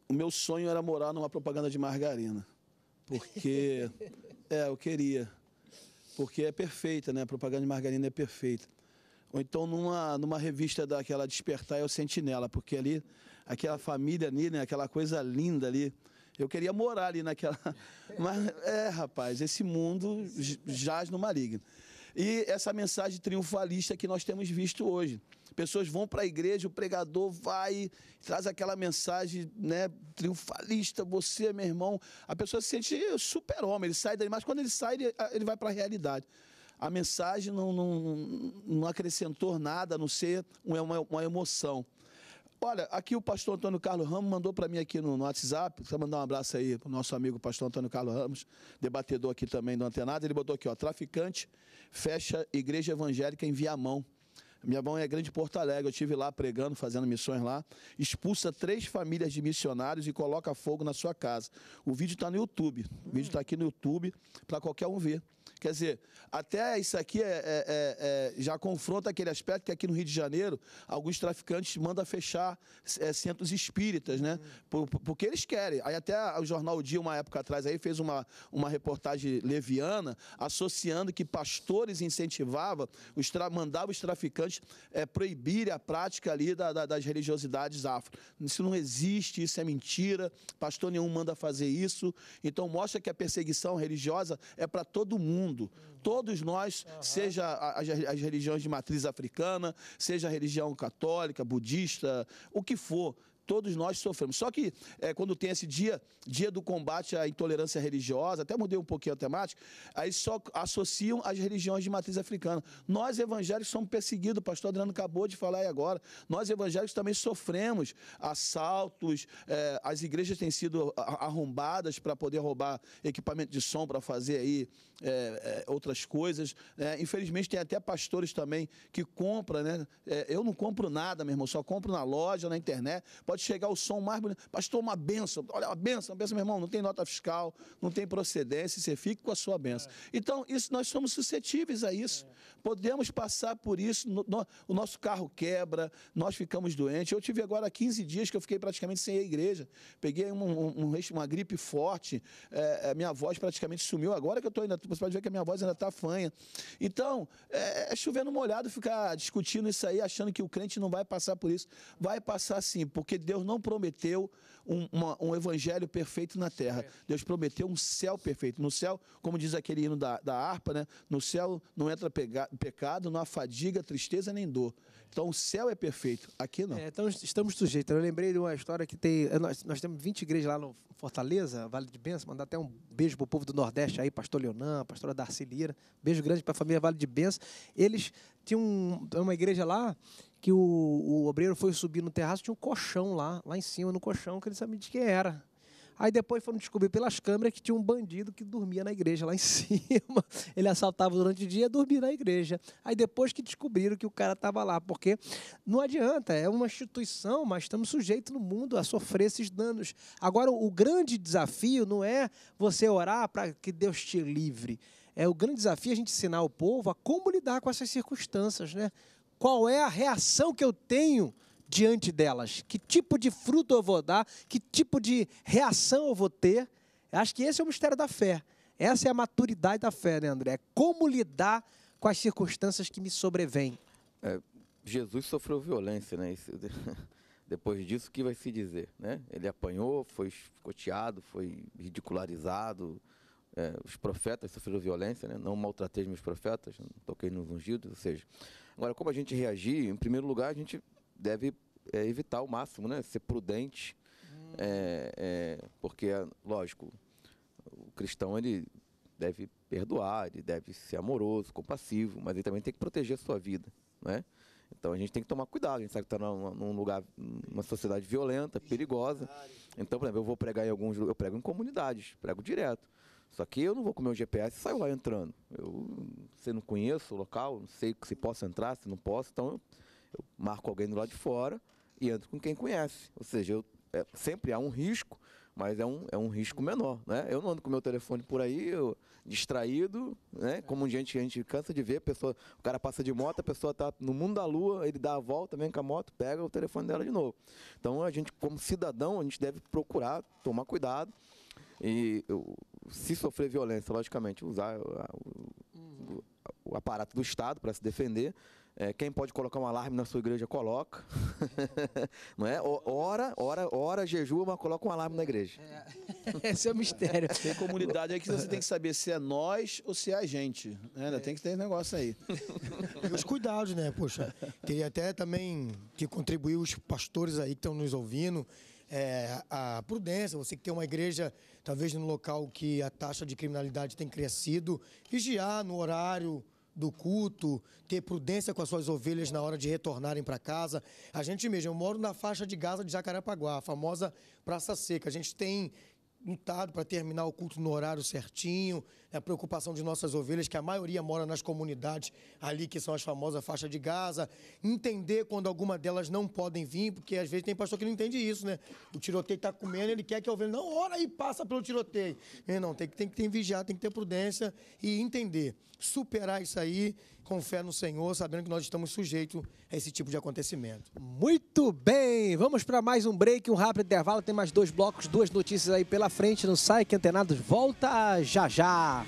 Speaker 3: o meu sonho era morar numa propaganda de margarina. Porque, é, eu queria. Porque é perfeita, né? A propaganda de margarina é perfeita. Ou então numa, numa revista daquela Despertar é o Sentinela, porque ali, aquela família ali, né? Aquela coisa linda ali. Eu queria morar ali naquela. Mas, é, rapaz, esse mundo é. jaz no maligno. E essa mensagem triunfalista que nós temos visto hoje. Pessoas vão para a igreja, o pregador vai, traz aquela mensagem né, triunfalista, você, é meu irmão. A pessoa se sente super-homem, ele sai dali, mas quando ele sai, ele, ele vai para a realidade a mensagem não, não, não acrescentou nada a não ser uma, uma emoção. Olha, aqui o pastor Antônio Carlos Ramos mandou para mim aqui no, no WhatsApp, precisa mandar um abraço aí pro nosso amigo pastor Antônio Carlos Ramos, debatedor aqui também do Antenado, ele botou aqui, ó, traficante fecha igreja evangélica em Viamão. Minha mão é grande Porto Alegre, eu tive lá pregando, fazendo missões lá. Expulsa três famílias de missionários e coloca fogo na sua casa. O vídeo está no YouTube. O vídeo está aqui no YouTube para qualquer um ver. Quer dizer, até isso aqui é, é, é, é, já confronta aquele aspecto que aqui no Rio de Janeiro, alguns traficantes mandam fechar é, centros espíritas, né? Hum. Por, por, porque eles querem. Aí até o jornal o Dia, uma época atrás, aí fez uma, uma reportagem leviana associando que pastores incentivavam, os mandavam os traficantes é, proibirem a prática ali da, da, das religiosidades afro. Isso não existe, isso é mentira, pastor nenhum manda fazer isso. Então mostra que a perseguição religiosa é para todo mundo mundo. Todos nós, uhum. seja as, as religiões de matriz africana, seja a religião católica, budista, o que for, todos nós sofremos. Só que é, quando tem esse dia, dia do combate à intolerância religiosa, até mudei um pouquinho a temática, aí só associam as religiões de matriz africana. Nós evangélicos somos perseguidos, o pastor Adriano acabou de falar aí agora. Nós evangélicos também sofremos assaltos, é, as igrejas têm sido arrombadas para poder roubar equipamento de som para fazer aí é, é outras coisas. Né? infelizmente tem até pastores também que compram, né? É, eu não compro nada, meu irmão, só compro na loja, na internet. Pode pode chegar o som mais bonito. Pastor, uma benção. Olha, uma benção, uma benção, meu irmão, não tem nota fiscal, não tem procedência, você fica com a sua benção. É. Então, isso, nós somos suscetíveis a isso. É. Podemos passar por isso, no, no, o nosso carro quebra, nós ficamos doentes. Eu tive agora 15 dias que eu fiquei praticamente sem a igreja. Peguei um, um, um, uma gripe forte, é, é, minha voz praticamente sumiu. Agora que eu estou ainda, você pode ver que a minha voz ainda está fanha. Então, é, é chovendo molhado ficar discutindo isso aí, achando que o crente não vai passar por isso. Vai passar sim, porque Deus não prometeu um, uma, um evangelho perfeito na terra. Deus prometeu um céu perfeito. No céu, como diz aquele hino da, da harpa, né? no céu não entra pega, pecado, não há fadiga, tristeza nem dor. Então o céu é perfeito. Aqui não. É, então estamos sujeitos. Eu lembrei de uma história
Speaker 1: que tem. É, nós, nós temos 20 igrejas lá no Fortaleza, Vale de Benção. Mandar até um beijo pro povo do Nordeste aí, pastor Leonã, pastora Darcy Lira. Beijo grande para a família Vale de Benção. Eles tinham uma igreja lá que o, o obreiro foi subir no terraço, tinha um colchão lá, lá em cima, no colchão, que ele sabia de quem era. Aí depois foram descobrir pelas câmeras que tinha um bandido que dormia na igreja lá em cima. Ele assaltava durante o dia e dormia na igreja. Aí depois que descobriram que o cara estava lá, porque não adianta, é uma instituição, mas estamos sujeitos no mundo a sofrer esses danos. Agora, o grande desafio não é você orar para que Deus te livre. É o grande desafio é a gente ensinar o povo a como lidar com essas circunstâncias, né? qual é a reação que eu tenho diante delas, que tipo de fruto eu vou dar, que tipo de reação eu vou ter. Acho que esse é o mistério da fé. Essa é a maturidade da fé, né, André? Como lidar com as circunstâncias que me sobrevêm.
Speaker 2: É, Jesus sofreu violência, né? Isso, depois disso, o que vai se dizer? Né? Ele apanhou, foi escoteado, foi ridicularizado. É, os profetas sofreram violência, né? Não maltratei meus profetas, não toquei nos ungidos, ou seja, Agora, como a gente reagir, em primeiro lugar, a gente deve é, evitar o máximo, né? Ser prudente, hum. é, é, porque, lógico, o cristão ele deve perdoar, ele deve ser amoroso, compassivo, mas ele também tem que proteger a sua vida, né? Então a gente tem que tomar cuidado, a gente sabe que está num lugar, numa sociedade violenta, perigosa. Então, por exemplo, eu vou pregar em alguns eu prego em comunidades, prego direto. Só que eu não vou com meu GPS e saio lá entrando. Eu você não conheço o local, não sei se posso entrar, se não posso, então eu marco alguém do lado de fora e entro com quem conhece. Ou seja, eu, é, sempre há um risco, mas é um, é um risco menor. Né? Eu não ando com meu telefone por aí, eu, distraído, né? É. Como gente, a gente cansa de ver, pessoa, o cara passa de moto, a pessoa está no mundo da lua, ele dá a volta, vem com a moto, pega o telefone dela de novo. Então a gente, como cidadão, a gente deve procurar tomar cuidado. E eu, se sofrer violência, logicamente, usar o, uh, uhum. o, o aparato do Estado para se defender. É, quem pode colocar um alarme na sua igreja, coloca. não é? Ora, ora,
Speaker 3: ora, jejua, mas coloca um alarme na igreja. É. esse é o mistério. Tem comunidade aí que você tem que saber se é nós ou se é a gente. Né? Ainda é, tem que ter esse negócio aí. E os cuidados,
Speaker 4: né? Poxa, queria até também que contribuir os pastores aí que estão nos ouvindo é, a prudência, você que tem uma igreja, talvez num local que a taxa de criminalidade tem crescido, vigiar no horário do culto, ter prudência com as suas ovelhas na hora de retornarem para casa. A gente mesmo, eu moro na faixa de Gaza de Jacarepaguá, a famosa Praça Seca. A gente tem lutado para terminar o culto no horário certinho, é a preocupação de nossas ovelhas, que a maioria mora nas comunidades ali, que são as famosas faixas de Gaza, entender quando alguma delas não podem vir, porque às vezes tem pastor que não entende isso, né? O tiroteio está comendo, ele quer que a ovelha não ora e passa pelo tiroteio. Não, tem que, tem que ter vigiar, tem que ter prudência e entender superar isso aí com fé no Senhor, sabendo que nós estamos sujeitos a esse tipo de acontecimento.
Speaker 1: Muito bem, vamos para mais um break, um rápido intervalo. Tem mais dois blocos, duas notícias aí pela frente. Não sai que Antenados volta já já.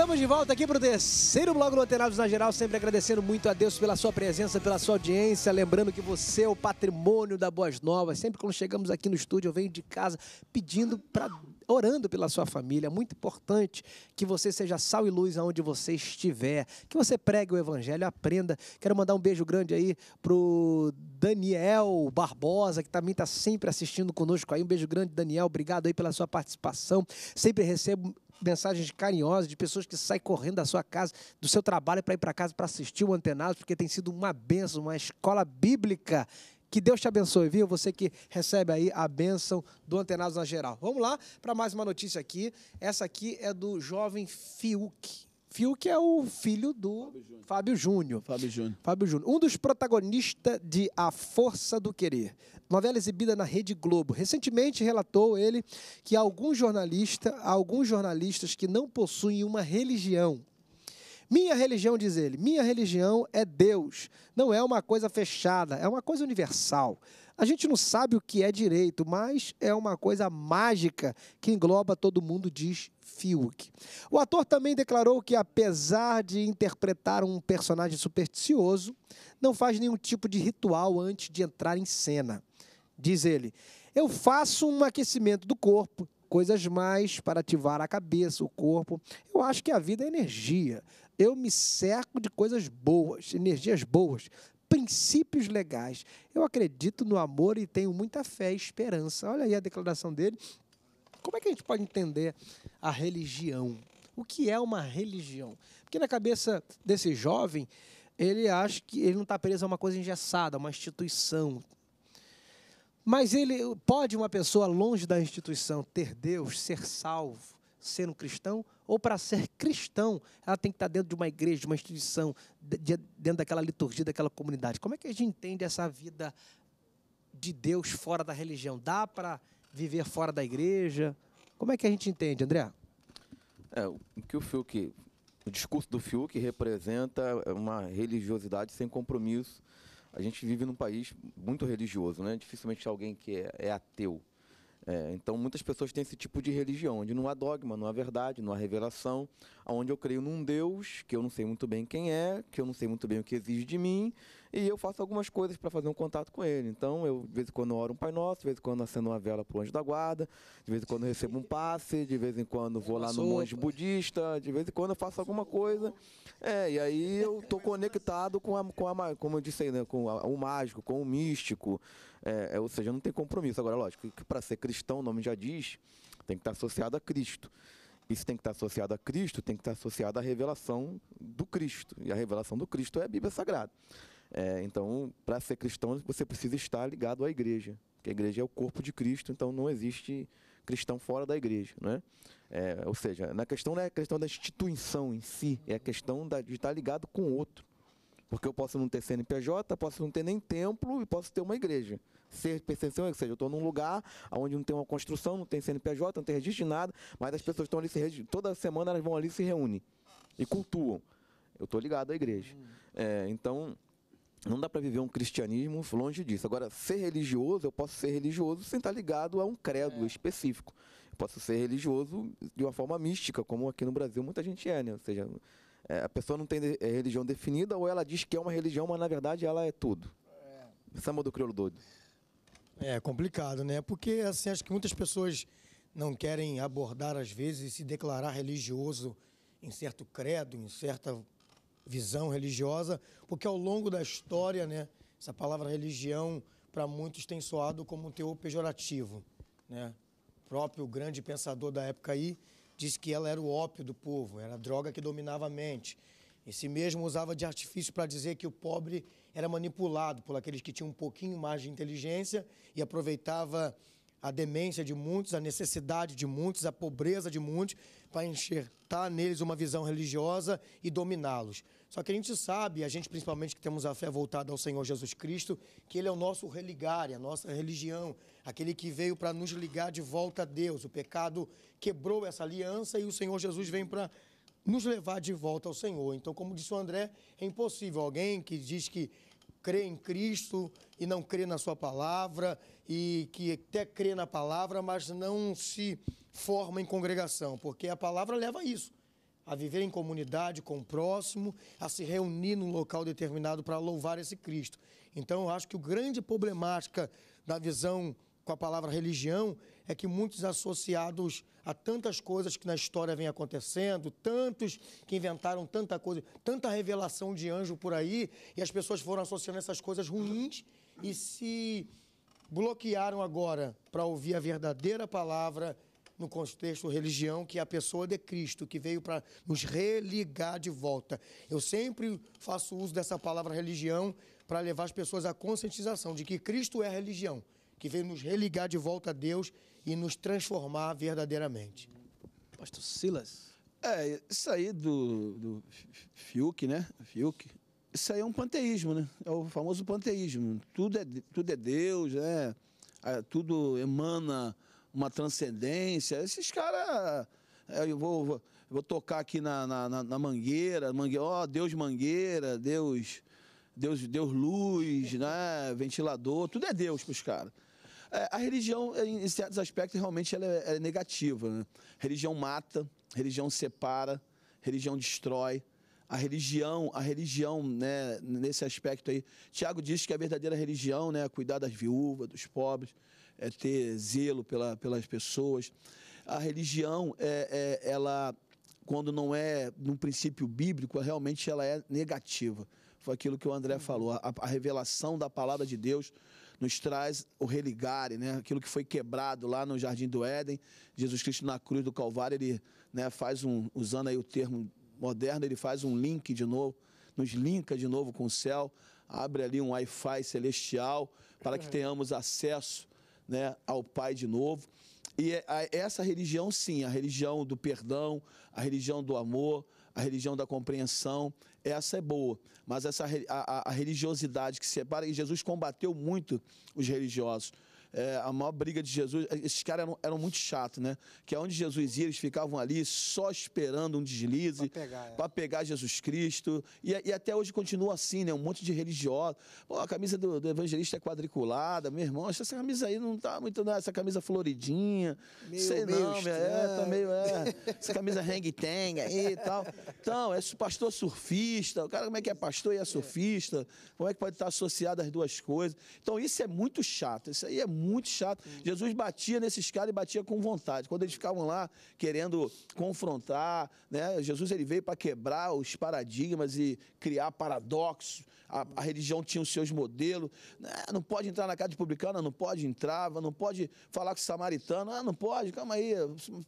Speaker 1: Estamos de volta aqui para o terceiro bloco Loterados na Geral, sempre agradecendo muito a Deus pela sua presença, pela sua audiência, lembrando que você é o patrimônio da Boas Novas. Sempre quando chegamos aqui no estúdio, eu venho de casa pedindo para orando pela sua família. É muito importante que você seja sal e luz aonde você estiver, que você pregue o evangelho, aprenda. Quero mandar um beijo grande aí pro Daniel Barbosa, que também está sempre assistindo conosco aí. Um beijo grande, Daniel. Obrigado aí pela sua participação. Sempre recebo mensagens carinhosas de pessoas que saem correndo da sua casa, do seu trabalho para ir para casa para assistir o Antenados, porque tem sido uma benção, uma escola bíblica. Que Deus te abençoe, viu? Você que recebe aí a bênção do Antenados na geral. Vamos lá para mais uma notícia aqui. Essa aqui é do jovem Fiuk. Fiuk é o filho do Fábio Júnior. Fábio Júnior. Fábio Júnior. Um dos protagonistas de A Força do Querer, novela exibida na Rede Globo. Recentemente relatou ele que alguns jornalistas, alguns jornalistas que não possuem uma religião. Minha religião, diz ele, minha religião é Deus. Não é uma coisa fechada, é uma coisa universal. A gente não sabe o que é direito, mas é uma coisa mágica que engloba todo mundo, diz Fiuk. O ator também declarou que, apesar de interpretar um personagem supersticioso, não faz nenhum tipo de ritual antes de entrar em cena. Diz ele: Eu faço um aquecimento do corpo, coisas mais para ativar a cabeça, o corpo. Eu acho que a vida é energia. Eu me cerco de coisas boas, energias boas, princípios legais. Eu acredito no amor e tenho muita fé e esperança. Olha aí a declaração dele. Como é que a gente pode entender a religião? O que é uma religião? Porque na cabeça desse jovem, ele acha que ele não está preso a uma coisa engessada, a uma instituição. Mas ele pode uma pessoa longe da instituição ter Deus, ser salvo? ser um cristão ou para ser cristão, ela tem que estar dentro de uma igreja, de uma instituição, dentro daquela liturgia, daquela comunidade. Como é que a gente entende essa vida de Deus fora da religião? Dá para viver fora da igreja? Como é que a gente entende, André?
Speaker 2: É, o que o Fiuk, o discurso do Fiuk representa uma religiosidade sem compromisso. A gente vive num país muito religioso, né? Dificilmente alguém que é, é ateu é, então, muitas pessoas têm esse tipo de religião, onde não há dogma, não há verdade, não há revelação, onde eu creio num Deus que eu não sei muito bem quem é, que eu não sei muito bem o que exige de mim, e eu faço algumas coisas para fazer um contato com ele. Então, eu, de vez em quando, oro um Pai Nosso, de vez em quando, acendo uma vela para o anjo da guarda, de vez em quando, recebo um passe, de vez em quando, vou lá no monge budista, de vez em quando, eu faço alguma coisa. É, e aí eu tô conectado com a, com a como eu disse aí, né, com a, o mágico, com o místico. É, é, ou seja, não tem compromisso. Agora, lógico, que para ser cristão, o nome já diz, tem que estar tá associado a Cristo. Isso tem que estar tá associado a Cristo, tem que estar tá associado à revelação do Cristo. E a revelação do Cristo é a Bíblia Sagrada. É, então, para ser cristão, você precisa estar ligado à igreja, porque a igreja é o corpo de Cristo, então não existe cristão fora da igreja, né? É, ou seja, na questão não é a questão da instituição em si, é a questão da, de estar ligado com o outro. Porque eu posso não ter CNPJ, posso não ter nem templo e posso ter uma igreja. Ser percepção, ou seja, eu estou num lugar onde não tem uma construção, não tem CNPJ, não tem registro de nada, mas as pessoas estão ali se Toda semana elas vão ali e se reúnem e cultuam. Eu estou ligado à igreja. É, então, não dá para viver um cristianismo longe disso. Agora, ser religioso, eu posso ser religioso sem estar tá ligado a um credo é. específico. Eu posso ser religioso de uma forma mística, como aqui no Brasil muita gente é, né? Ou seja, é, a pessoa não tem é, religião definida ou ela diz que é uma religião, mas na verdade ela é tudo. É. Samba do crioulo doido.
Speaker 4: É complicado, né? Porque assim, acho que muitas pessoas não querem abordar, às vezes, e se declarar religioso em certo credo, em certa visão religiosa, porque ao longo da história, né, essa palavra religião para muitos tem soado como um teor pejorativo, né? O próprio grande pensador da época aí disse que ela era o ópio do povo, era a droga que dominava a mente. E si mesmo usava de artifício para dizer que o pobre era manipulado por aqueles que tinham um pouquinho mais de inteligência e aproveitava a demência de muitos, a necessidade de muitos, a pobreza de muitos, para enxertar neles uma visão religiosa e dominá-los. Só que a gente sabe, a gente principalmente que temos a fé voltada ao Senhor Jesus Cristo, que Ele é o nosso religare, a nossa religião, aquele que veio para nos ligar de volta a Deus. O pecado quebrou essa aliança e o Senhor Jesus vem para nos levar de volta ao Senhor. Então, como disse o André, é impossível alguém que diz que crê em Cristo e não crê na sua palavra, e que até crê na palavra, mas não se forma em congregação, porque a palavra leva a isso, a viver em comunidade com o próximo, a se reunir num local determinado para louvar esse Cristo. Então, eu acho que o grande problemática da visão com a palavra religião é que muitos associados a tantas coisas que na história vem acontecendo, tantos que inventaram tanta coisa, tanta revelação de anjo por aí, e as pessoas foram associando essas coisas ruins e se bloquearam agora para ouvir a verdadeira palavra no contexto religião, que é a pessoa de Cristo, que veio para nos religar de volta. Eu sempre faço uso dessa palavra religião para levar as pessoas à conscientização de que Cristo é religião que vem nos religar de volta a Deus e nos transformar verdadeiramente.
Speaker 3: Pastor Silas. É, isso aí do, do Fiuk, né? Fiuk. Isso aí é um panteísmo, né? É o famoso panteísmo. Tudo é, tudo é Deus, né? Ah, tudo emana uma transcendência. Esses caras. É, eu vou, vou, vou, tocar aqui na, na, na mangueira, mangueira, ó, Deus mangueira, Deus, Deus, Deus luz, né? Ventilador, tudo é Deus para os caras. É, a religião, em certos aspectos, realmente ela é, é negativa. Né? Religião mata, religião separa, religião destrói. A religião, a religião, né, nesse aspecto aí. Tiago diz que a verdadeira religião né, é cuidar das viúvas, dos pobres, é ter zelo pela, pelas pessoas. A religião, é, é ela, quando não é num princípio bíblico, realmente ela é negativa. Foi aquilo que o André falou. a, a revelação da palavra de Deus nos traz o religare, né? aquilo que foi quebrado lá no Jardim do Éden. Jesus Cristo na cruz do Calvário, ele né, faz um, usando aí o termo moderno, ele faz um link de novo, nos linka de novo com o céu, abre ali um Wi-Fi celestial para que tenhamos acesso né, ao Pai de novo. E é, essa religião, sim, a religião do perdão, a religião do amor, a religião da compreensão, essa é boa, mas essa a, a, a religiosidade que separa, e Jesus combateu muito os religiosos é, a maior briga de Jesus. Esses caras eram, eram muito chatos, né? Que é onde Jesus ia, eles ficavam ali só esperando um deslize para pegar, é. pegar, Jesus Cristo. E, e, até hoje continua assim, né? Um monte de religiosos. Pô, a camisa do, do, evangelista é quadriculada, meu irmão, essa camisa aí não tá muito, nada Essa camisa floridinha. Meio, sei meio não, é, tá meio. É, essa camisa hang-tang aí e tal. Então, é pastor surfista. O cara, como é que é pastor e é surfista? Como é que pode estar associado as duas coisas? Então, isso é muito chato. Isso aí é muito muito chato. Hum. Jesus batia nesses caras e batia com vontade. Quando eles ficavam lá querendo confrontar, né? Jesus ele veio para quebrar os paradigmas e criar paradoxos. A, a, religião tinha os seus modelos. Né, não pode entrar na casa de publicana, não pode entrar, não pode falar com o samaritano. Ah, não pode, calma aí.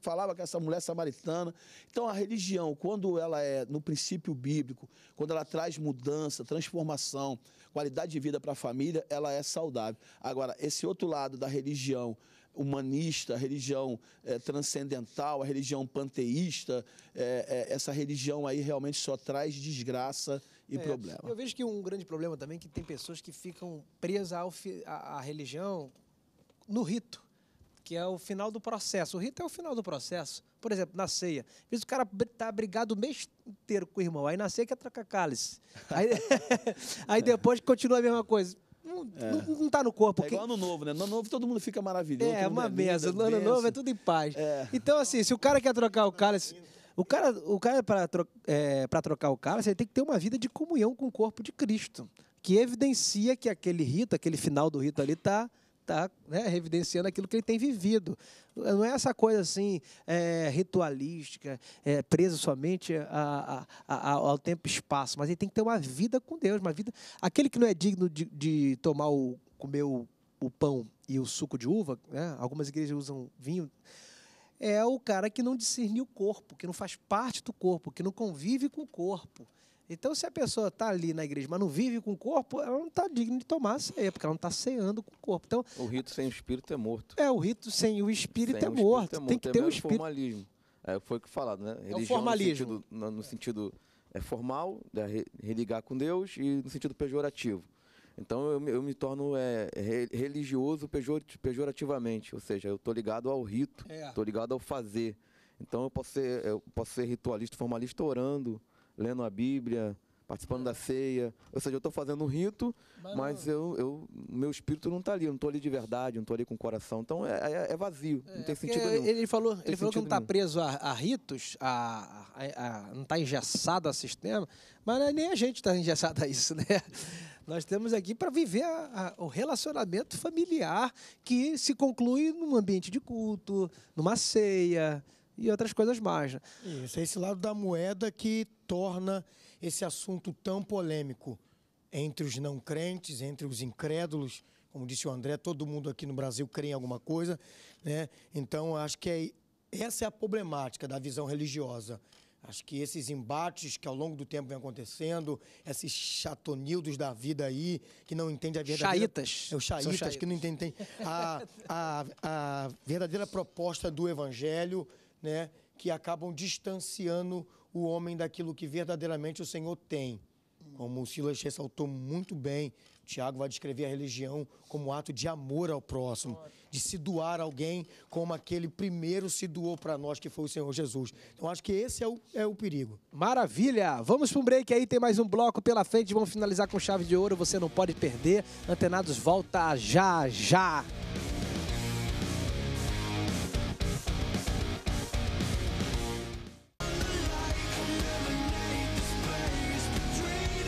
Speaker 3: Falava com essa mulher samaritana. Então a religião, quando ela é no princípio bíblico, quando ela traz mudança, transformação, qualidade de vida para a família, ela é saudável. Agora, esse outro lado lado da religião humanista, a religião é, transcendental, a religião panteísta, é, é, essa religião aí realmente só traz desgraça e é, problema. Eu
Speaker 1: vejo que um grande problema também é que tem pessoas que ficam presas à religião no rito, que é o final do processo. O rito é o final do processo. Por exemplo, na ceia. Às vezes o cara tá brigado o mês inteiro com o irmão, aí na ceia quer é trocar cálice. Aí, aí depois continua a mesma coisa não, é. não, não tá no corpo. É igual ano novo, né? No ano novo todo mundo fica maravilhoso. É, uma mesa. É no ano novo é tudo em paz. É. Então, assim, se o cara quer trocar o cálice... O cara, o cara é para tro, é, trocar o cálice, ele tem que ter uma vida de comunhão com o corpo de Cristo, que evidencia que aquele rito, aquele final do rito ali tá está né, evidenciando aquilo que ele tem vivido. Não é essa coisa assim é, ritualística, é, presa somente a, a, a, ao tempo e espaço, mas ele tem que ter uma vida com Deus, uma vida. Aquele que não é digno de, de tomar o comer o, o, pão e o suco de uva, né, algumas igrejas usam vinho, é o cara que não discerniu o corpo, que não faz parte do corpo, que não convive com o corpo. Então, se a pessoa está ali na igreja, mas não vive com o corpo, ela não está digna de tomar a
Speaker 2: ceia, porque ela não está ceando com o corpo. Então, o rito sem o espírito é morto. É, o rito sem o espírito, sem é, o espírito é morto. é, morto. Tem que é ter o um espírito. formalismo. É, foi o que falado, né? Religião é o formalismo. No sentido, no sentido é formal, de é religar com Deus, e no sentido pejorativo. Então, eu, eu me torno é, religioso pejor, pejorativamente, ou seja, eu estou ligado ao rito, estou é. ligado ao fazer. Então, eu posso ser, eu posso ser ritualista, formalista orando, lendo a Bíblia, participando da ceia. Ou seja, eu estou fazendo um rito, mas, mas eu, eu, meu espírito não está ali, eu não estou ali de verdade, não estou ali com o coração. Então é, é, é vazio, é, não tem sentido nenhum. Ele
Speaker 1: falou, ele falou que não está preso a, a, ritos, a, a, a não está engessado a sistema, mas é nem a gente está engessado a isso, né? Nós temos aqui para viver a, a, o relacionamento familiar que se conclui num ambiente de culto,
Speaker 4: numa ceia, e outras coisas mais. Né? Isso, é esse lado da moeda que torna esse assunto tão polêmico entre os não crentes, entre os incrédulos. Como disse o André, todo mundo aqui no Brasil crê em alguma coisa. Né? Então, acho que é, essa é a problemática da visão religiosa. Acho que esses embates que ao longo do tempo vem acontecendo, esses chatonildos da vida aí, que não entendem a verdadeira... Chaitas. É, os chaitas, chaitas. que não entendem a, a, a verdadeira proposta do Evangelho, né, que acabam distanciando o homem daquilo que verdadeiramente o Senhor tem. Como o Silas ressaltou muito bem, Tiago vai descrever a religião como ato de amor ao próximo, de se doar a alguém como aquele primeiro se doou para nós, que foi o Senhor Jesus. Então acho que esse é o, é o perigo. Maravilha!
Speaker 1: Vamos para um break aí, tem mais um bloco pela frente. Vamos finalizar com chave de ouro, você não pode perder. Antenados volta já já!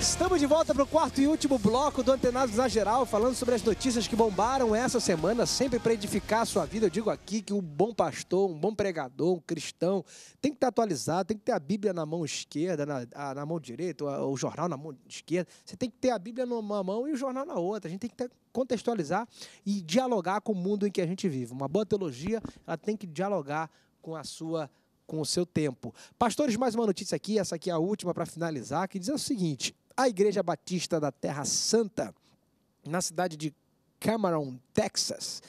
Speaker 1: Estamos de volta para o quarto e último bloco do Antenados na Geral, falando sobre as notícias que bombaram essa semana, sempre para edificar a sua vida. Eu digo aqui que um bom pastor, um bom pregador, um cristão, tem que estar tá atualizado, tem que ter a Bíblia na mão esquerda, na, na mão direita, o, o jornal na mão esquerda. Você tem que ter a Bíblia numa mão e o jornal na outra. A gente tem que ter, contextualizar e dialogar com o mundo em que a gente vive. Uma boa teologia, ela tem que dialogar com a sua com o seu tempo. Pastores, mais uma notícia aqui, essa aqui é a última para finalizar, que diz o seguinte: a Igreja Batista da Terra Santa, na cidade de Cameron, Texas,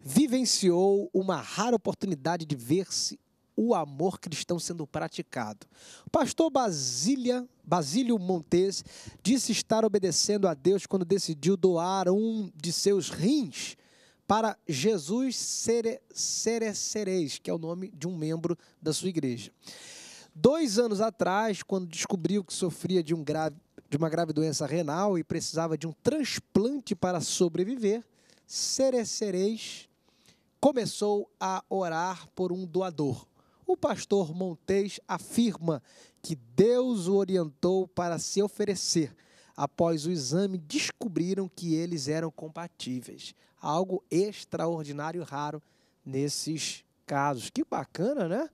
Speaker 1: vivenciou uma rara oportunidade de ver-se o amor cristão sendo praticado. O pastor Basília, Basílio Montes disse estar obedecendo a Deus quando decidiu doar um de seus rins para Jesus Cerecereis, que é o nome de um membro da sua igreja. Dois anos atrás, quando descobriu que sofria de um grave de uma grave doença renal e precisava de um transplante para sobreviver, Cerecereis começou a orar por um doador. O pastor Montes afirma que Deus o orientou para se oferecer. Após o exame, descobriram que eles eram compatíveis. Algo extraordinário e raro nesses casos. Que bacana, né?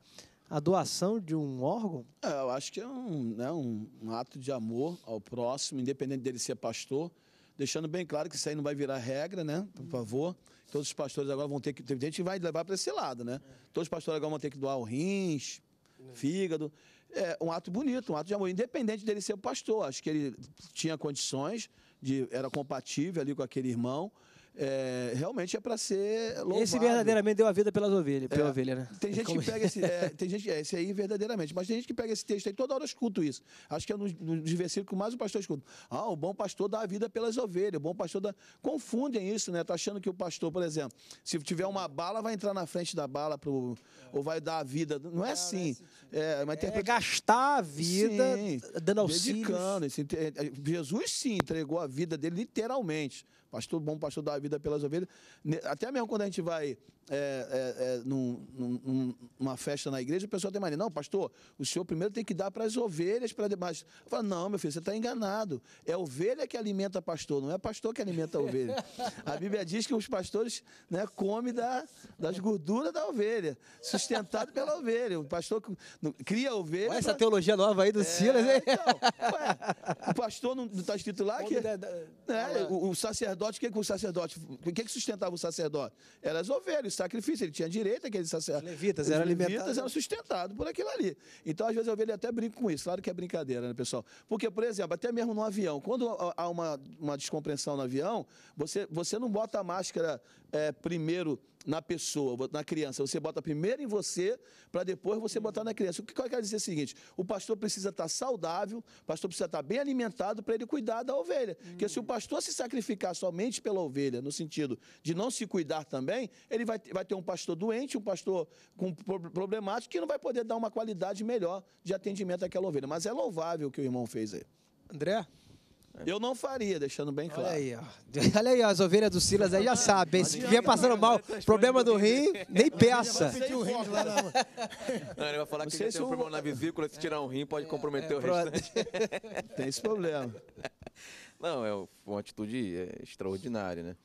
Speaker 1: a doação de um órgão?
Speaker 3: É, eu acho que é um, né, um, um, ato de amor ao próximo, independente dele ser pastor. Deixando bem claro que isso aí não vai virar regra, né? Por uhum. favor. Todos os pastores agora vão ter que. Tem gente que vai levar para esse lado, né? É. Todos os pastores agora vão ter que doar o rins, né. fígado. É um ato bonito, um ato de amor, independente dele ser pastor. Acho que ele tinha condições, de, era compatível ali com aquele irmão. É, realmente é para ser louvado. Esse verdadeiramente deu a vida pelas ovelhas, pela é, ovelha, né? Tem gente Como... que pega esse, é, tem gente, é, esse aí verdadeiramente, mas tem gente que pega esse texto aí, toda hora eu escuto isso. Acho que é um dos versículos que mais o pastor escuta. Ah, o bom pastor dá a vida pelas ovelhas, o bom pastor dá... Confundem isso, né? Tá achando que o pastor, por exemplo, se tiver uma bala, vai entrar na frente da bala pro... ou vai dar a vida. Não é assim. Tipo é, uma é gastar a vida Sim, dando auxílio. Dedicando. É, é, Jesus, sim, entregou a vida dele literalmente Pastor bom, pastor dá a vida pelas ovelhas. Até mesmo quando a gente vai é, é, é, num, num, numa festa na igreja, o pessoal tem mania, não, pastor, o senhor primeiro tem que dar para as ovelhas, para demais. Eu falo, não, meu filho, você está enganado. É ovelha que alimenta pastor, não é pastor que alimenta a ovelha. a Bíblia diz que os pastores né, comem da, das gorduras da ovelha, sustentado pela ovelha. O pastor cria a ovelha. Ué, pra... Essa teologia nova aí do é, Silas, hein? Então, ué, o pastor não está escrito lá que. Né, o, o, sacerdote, o que, que o sacerdote. O que, que sustentava o sacerdote? Eram as ovelhas sacrifício, ele tinha direito àqueles sacerdotes. Levitas, alimentado. levitas eram sustentados por aquilo ali. Então, às vezes, eu vejo ele até brinco com isso. Claro que é brincadeira, né, pessoal? Porque, por exemplo, até mesmo no avião, quando há uma, uma descompreensão no avião, você, você não bota a máscara é, primeiro na pessoa, na criança. Você bota primeiro em você, para depois você botar na criança. O que eu quero dizer é o seguinte: o pastor precisa estar tá saudável, o pastor precisa estar tá bem alimentado para ele cuidar da ovelha. Hum. Porque se o pastor se sacrificar somente pela ovelha, no sentido de não se cuidar também, ele vai, vai ter um pastor doente, um pastor com problemático, que não vai poder dar uma qualidade melhor de atendimento àquela ovelha. Mas é louvável o que o irmão fez aí. André? É. Eu não faria, deixando bem claro. Olha aí, ó. Olha aí,
Speaker 1: ó, as ovelhas do Silas aí já sabem. Se vier passando né? mal, problema do rim, nem peça.
Speaker 2: Não, ele vai falar que se tem um problema na vesícula, se tirar um rim pode é, comprometer é, o restante.
Speaker 3: Tem esse problema.
Speaker 2: Não, é uma atitude extraordinária, né?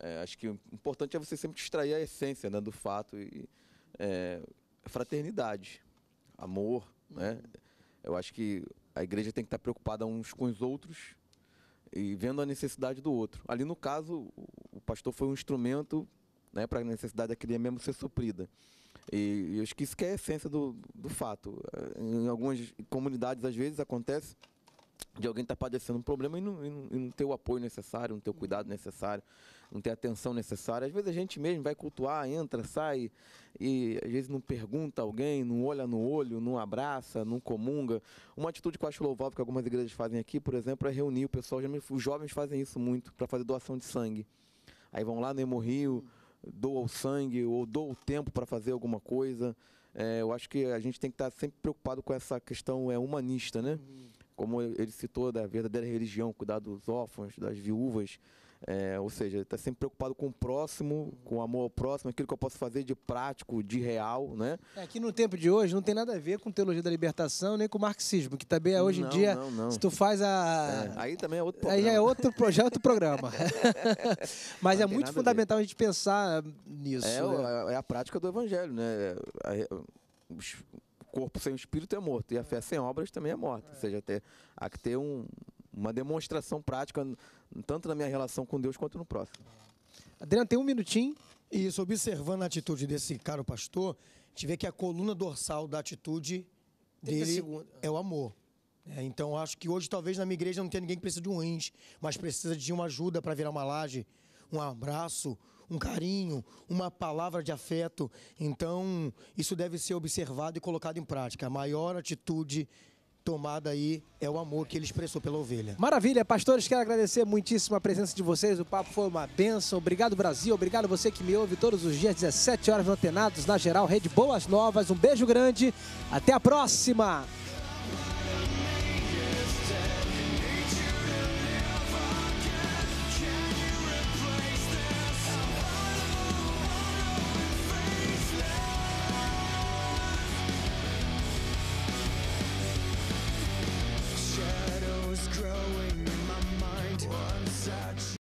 Speaker 2: É, acho que o importante é você sempre extrair a essência né, do fato e é, fraternidade, amor, né? Uhum. Eu acho que a igreja tem que estar preocupada uns com os outros e vendo a necessidade do outro. Ali no caso, o pastor foi um instrumento né, para a necessidade daquele mesmo ser suprida. E, e eu acho que isso que é a essência do, do fato. É, em algumas comunidades, às vezes, acontece de alguém estar tá padecendo um problema e não, e, não, e não, ter o apoio necessário, não ter o uhum. cuidado necessário, não ter a atenção necessária. Às vezes a gente mesmo vai cultuar, entra, sai e às vezes não pergunta alguém, não olha no olho, não abraça, não comunga. Uma atitude que eu acho louvável que algumas igrejas fazem aqui, por exemplo, é reunir o pessoal. Os jovens fazem isso muito para fazer doação de sangue. Aí vão lá no Hemorrio, uhum. doa o sangue ou doa o tempo para fazer alguma coisa. É, eu acho que a gente tem que estar tá sempre preocupado com essa questão é, humanista, né? Uhum como ele citou, da verdadeira religião, cuidar dos órfãos, das viúvas. É, ou seja, está sempre preocupado com o próximo, com o amor ao próximo, aquilo que eu posso fazer de prático, de real, né? É,
Speaker 1: que no tempo de hoje não tem nada a ver com teologia da libertação nem com marxismo, que também é hoje não, em dia, não, não. se tu faz a... É, aí também é outro é programa. Aí é outro projeto, programa. Mas é muito fundamental a, a, gente pensar nisso. É, né?
Speaker 2: é, é a prática do evangelho, né? A, é, os, corpo sem o espírito é morto e a fé é. sem obras também é morta. Ou é. seja, ter, há que ter um, uma demonstração prática, tanto na minha relação com Deus quanto no próximo.
Speaker 4: É. Adriano, tem um minutinho. Isso, observando a atitude desse caro pastor, a gente vê que a coluna dorsal da atitude dele é o amor. É, então, acho que hoje, talvez, na minha igreja não tenha ninguém que precisa de um ins, mas precisa de uma ajuda para virar uma laje, um abraço, um carinho, uma palavra de afeto. Então, isso deve ser observado e colocado em prática. A maior atitude tomada aí é o amor que ele expressou pela ovelha.
Speaker 1: Maravilha, pastores, quero agradecer muitíssimo a presença de vocês. O papo foi uma benção. Obrigado, Brasil. Obrigado você que me ouve todos os dias, 17 horas no Antenados, na geral, Rede Boas Novas. Um beijo grande. Até a próxima.